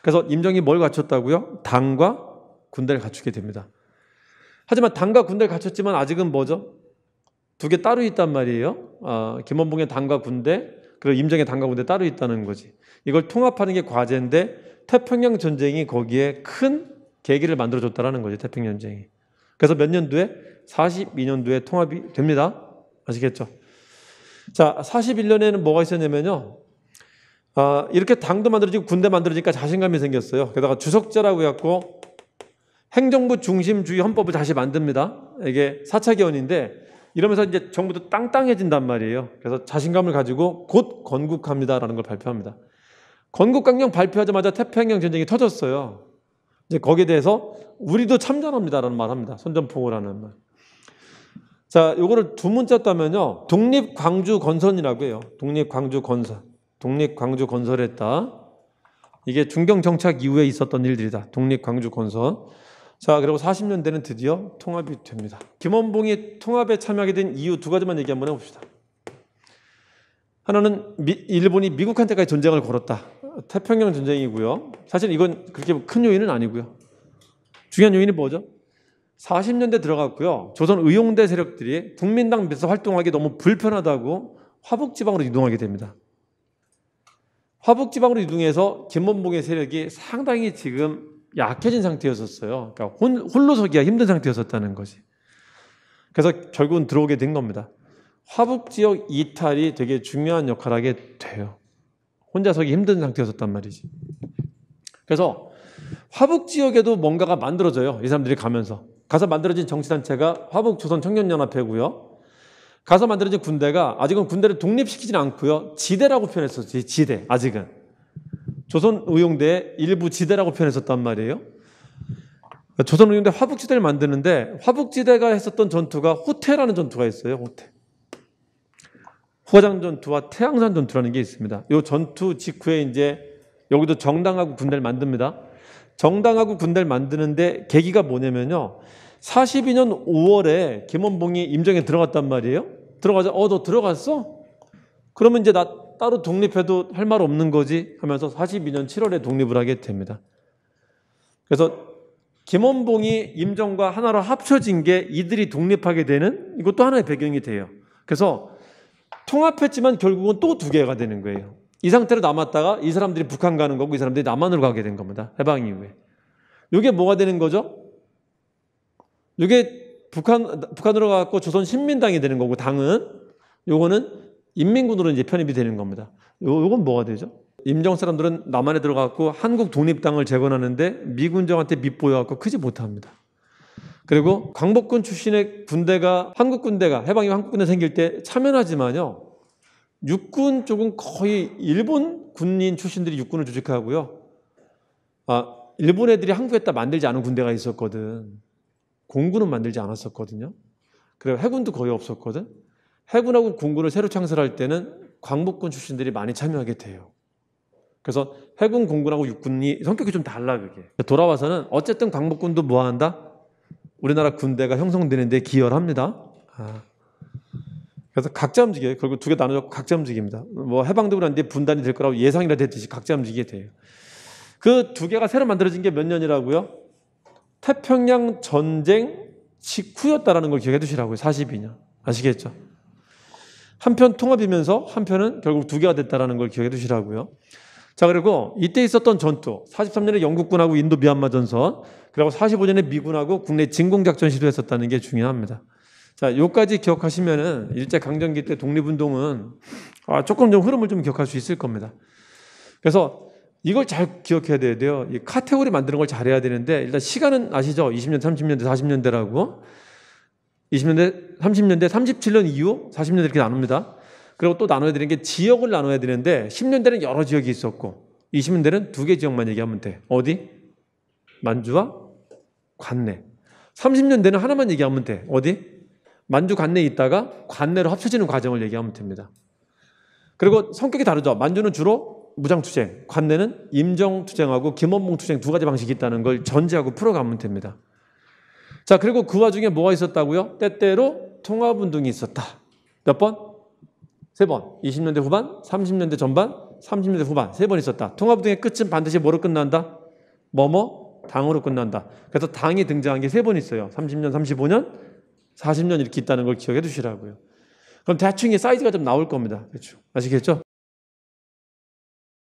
그래서 임정이 뭘 갖췄다고요? 당과 군대를 갖추게 됩니다. 하지만 당과 군대를 갖췄지만 아직은 뭐죠? 두 개 따로 있단 말이에요. 아, 김원봉의 당과 군대, 그리고 임정의 당과 군대 따로 있다는 거지. 이걸 통합하는 게 과제인데 태평양 전쟁이 거기에 큰 계기를 만들어줬다는 거죠. 태평양 전쟁이. 그래서 몇 년도에? 42년도에 통합이 됩니다. 아시겠죠? 자, 41년에는 뭐가 있었냐면요. 아, 이렇게 당도 만들어지고 군대 만들어지니까 자신감이 생겼어요. 게다가 주석제라고 해갖고 행정부 중심주의 헌법을 다시 만듭니다. 이게 4차 개헌인데 이러면서 이제 정부도 땅땅해진단 말이에요. 그래서 자신감을 가지고 곧 건국합니다라는 걸 발표합니다. 건국강령 발표하자마자 태평양 전쟁이 터졌어요. 이제 거기에 대해서 우리도 참전합니다라는 말합니다. 선전포고라는 말. 자, 요거를 두 문자 따면요. 독립 광주 건설이라고 해요. 독립 광주 건설. 독립 광주 건설했다. 이게 중경 정착 이후에 있었던 일들이다. 독립 광주 건설. 자, 그리고 40년대는 드디어 통합이 됩니다. 김원봉이 통합에 참여하게 된 이유 두 가지만 얘기 한번 해봅시다. 하나는 미, 일본이 미국한테까지 전쟁을 걸었다. 태평양 전쟁이고요. 사실 이건 그렇게 큰 요인은 아니고요. 중요한 요인이 뭐죠? 40년대 들어갔고요. 조선 의용대 세력들이 국민당 밑에서 활동하기 너무 불편하다고 화북지방으로 이동하게 됩니다. 화북지방으로 이동해서 김범봉의 세력이 상당히 지금 약해진 상태였었어요. 그러니까 홀로 서기가 힘든 상태였었다는 거지. 그래서 결국은 들어오게 된 겁니다. 화북 지역 이탈이 되게 중요한 역할을 하게 돼요. 혼자 서기 힘든 상태였었단 말이지. 그래서 화북 지역에도 뭔가가 만들어져요. 이 사람들이 가면서. 가서 만들어진 정치단체가 화북조선청년연합회고요. 가서 만들어진 군대가 아직은 군대를 독립시키진 않고요. 지대라고 표현했었지, 지대. 아직은. 조선의용대 일부 지대라고 표현했었단 말이에요. 조선의용대 화북지대를 만드는데 화북지대가 했었던 전투가 호태라는 전투가 있어요. 호태. 후장 전투와 태양산 전투라는 게 있습니다. 이 전투 직후에 이제 여기도 정당하고 군대를 만듭니다. 정당하고 군대를 만드는데 계기가 뭐냐면요. 42년 5월에 김원봉이 임정에 들어갔단 말이에요. 들어가자. 어, 너 들어갔어? 그러면 이제 나 따로 독립해도 할 말 없는 거지 하면서 42년 7월에 독립을 하게 됩니다. 그래서 김원봉이 임정과 하나로 합쳐진 게 이들이 독립하게 되는 이것도 하나의 배경이 돼요. 그래서 통합했지만 결국은 또 두 개가 되는 거예요. 이 상태로 남았다가 이 사람들이 북한 가는 거고 이 사람들이 남한으로 가게 된 겁니다. 해방 이후에. 이게 뭐가 되는 거죠? 이게 북한, 북한으로 가고 조선 신민당이 되는 거고 당은 요거는 인민군으로 이제 편입이 되는 겁니다. 요, 요건 뭐가 되죠? 임정 사람들은 남한에 들어갔고 한국 독립당을 재건하는데 미군정한테 밉보여갖고 크지 못합니다. 그리고 광복군 출신의 군대가 한국 군대가 해방이 한국 군대 생길 때 참여하지만요. 육군 쪽은 거의 일본 군인 출신들이 육군을 조직하고요. 아, 일본 애들이 한국에다 만들지 않은 군대가 있었거든. 공군은 만들지 않았었거든요. 그리고 해군도 거의 없었거든. 해군하고 공군을 새로 창설할 때는 광복군 출신들이 많이 참여하게 돼요. 그래서 해군, 공군하고 육군이 성격이 좀 달라 그게. 돌아와서는 어쨌든 광복군도 뭐 한다? 우리나라 군대가 형성되는 데 기여를 합니다. 아. 그래서 각자 움직여요. 결국 두 개나눠졌 각자 움직입니다. 뭐 해방되고 난 뒤 분단이 될 거라고 예상이라 됐듯이 각자 움직이게 돼요. 그 두 개가 새로 만들어진 게 몇 년이라고요? 태평양 전쟁 직후였다라는 걸 기억해 두시라고요. 42년. 아시겠죠? 한편 통합이면서 한편은 결국 두 개가 됐다라는 걸 기억해 두시라고요. 자, 그리고 이때 있었던 전투, 43년에 영국군하고 인도 미얀마 전선, 그리고 45년에 미군하고 국내 진공작전 시도했었다는 게 중요합니다. 자, 요까지 기억하시면은 일제 강점기 때 독립운동은 아, 조금 좀 흐름을 좀 기억할 수 있을 겁니다. 그래서 이걸 잘 기억해야 돼요. 이 카테고리 만드는 걸 잘해야 되는데 일단 시간은 아시죠? 20년, 30년대, 40년대라고. 20년대, 30년대, 37년 이후 40년대 이렇게 나눕니다. 그리고 또 나눠야 되는 게 지역을 나눠야 되는데 10년대는 여러 지역이 있었고 20년대는 두 개 지역만 얘기하면 돼. 어디? 만주와 관내. 30년대는 하나만 얘기하면 돼. 어디? 만주 관내에 있다가 관내로 합쳐지는 과정을 얘기하면 됩니다. 그리고 성격이 다르죠. 만주는 주로 무장투쟁, 관내는 임정투쟁하고 김원봉 투쟁 두 가지 방식이 있다는 걸 전제하고 풀어가면 됩니다. 자, 그리고 그 와중에 뭐가 있었다고요? 때때로 통합운동이 있었다. 몇 번? 세 번. 20년대 후반, 30년대 전반, 30년대 후반 세 번 있었다. 통합등의 끝은 반드시 뭐로 끝난다? 뭐뭐? 당으로 끝난다. 그래서 당이 등장한 게 세 번 있어요. 30년, 35년, 40년 이렇게 있다는 걸 기억해 두시라고요. 그럼 대충의 사이즈가 좀 나올 겁니다. 대충. 아시겠죠?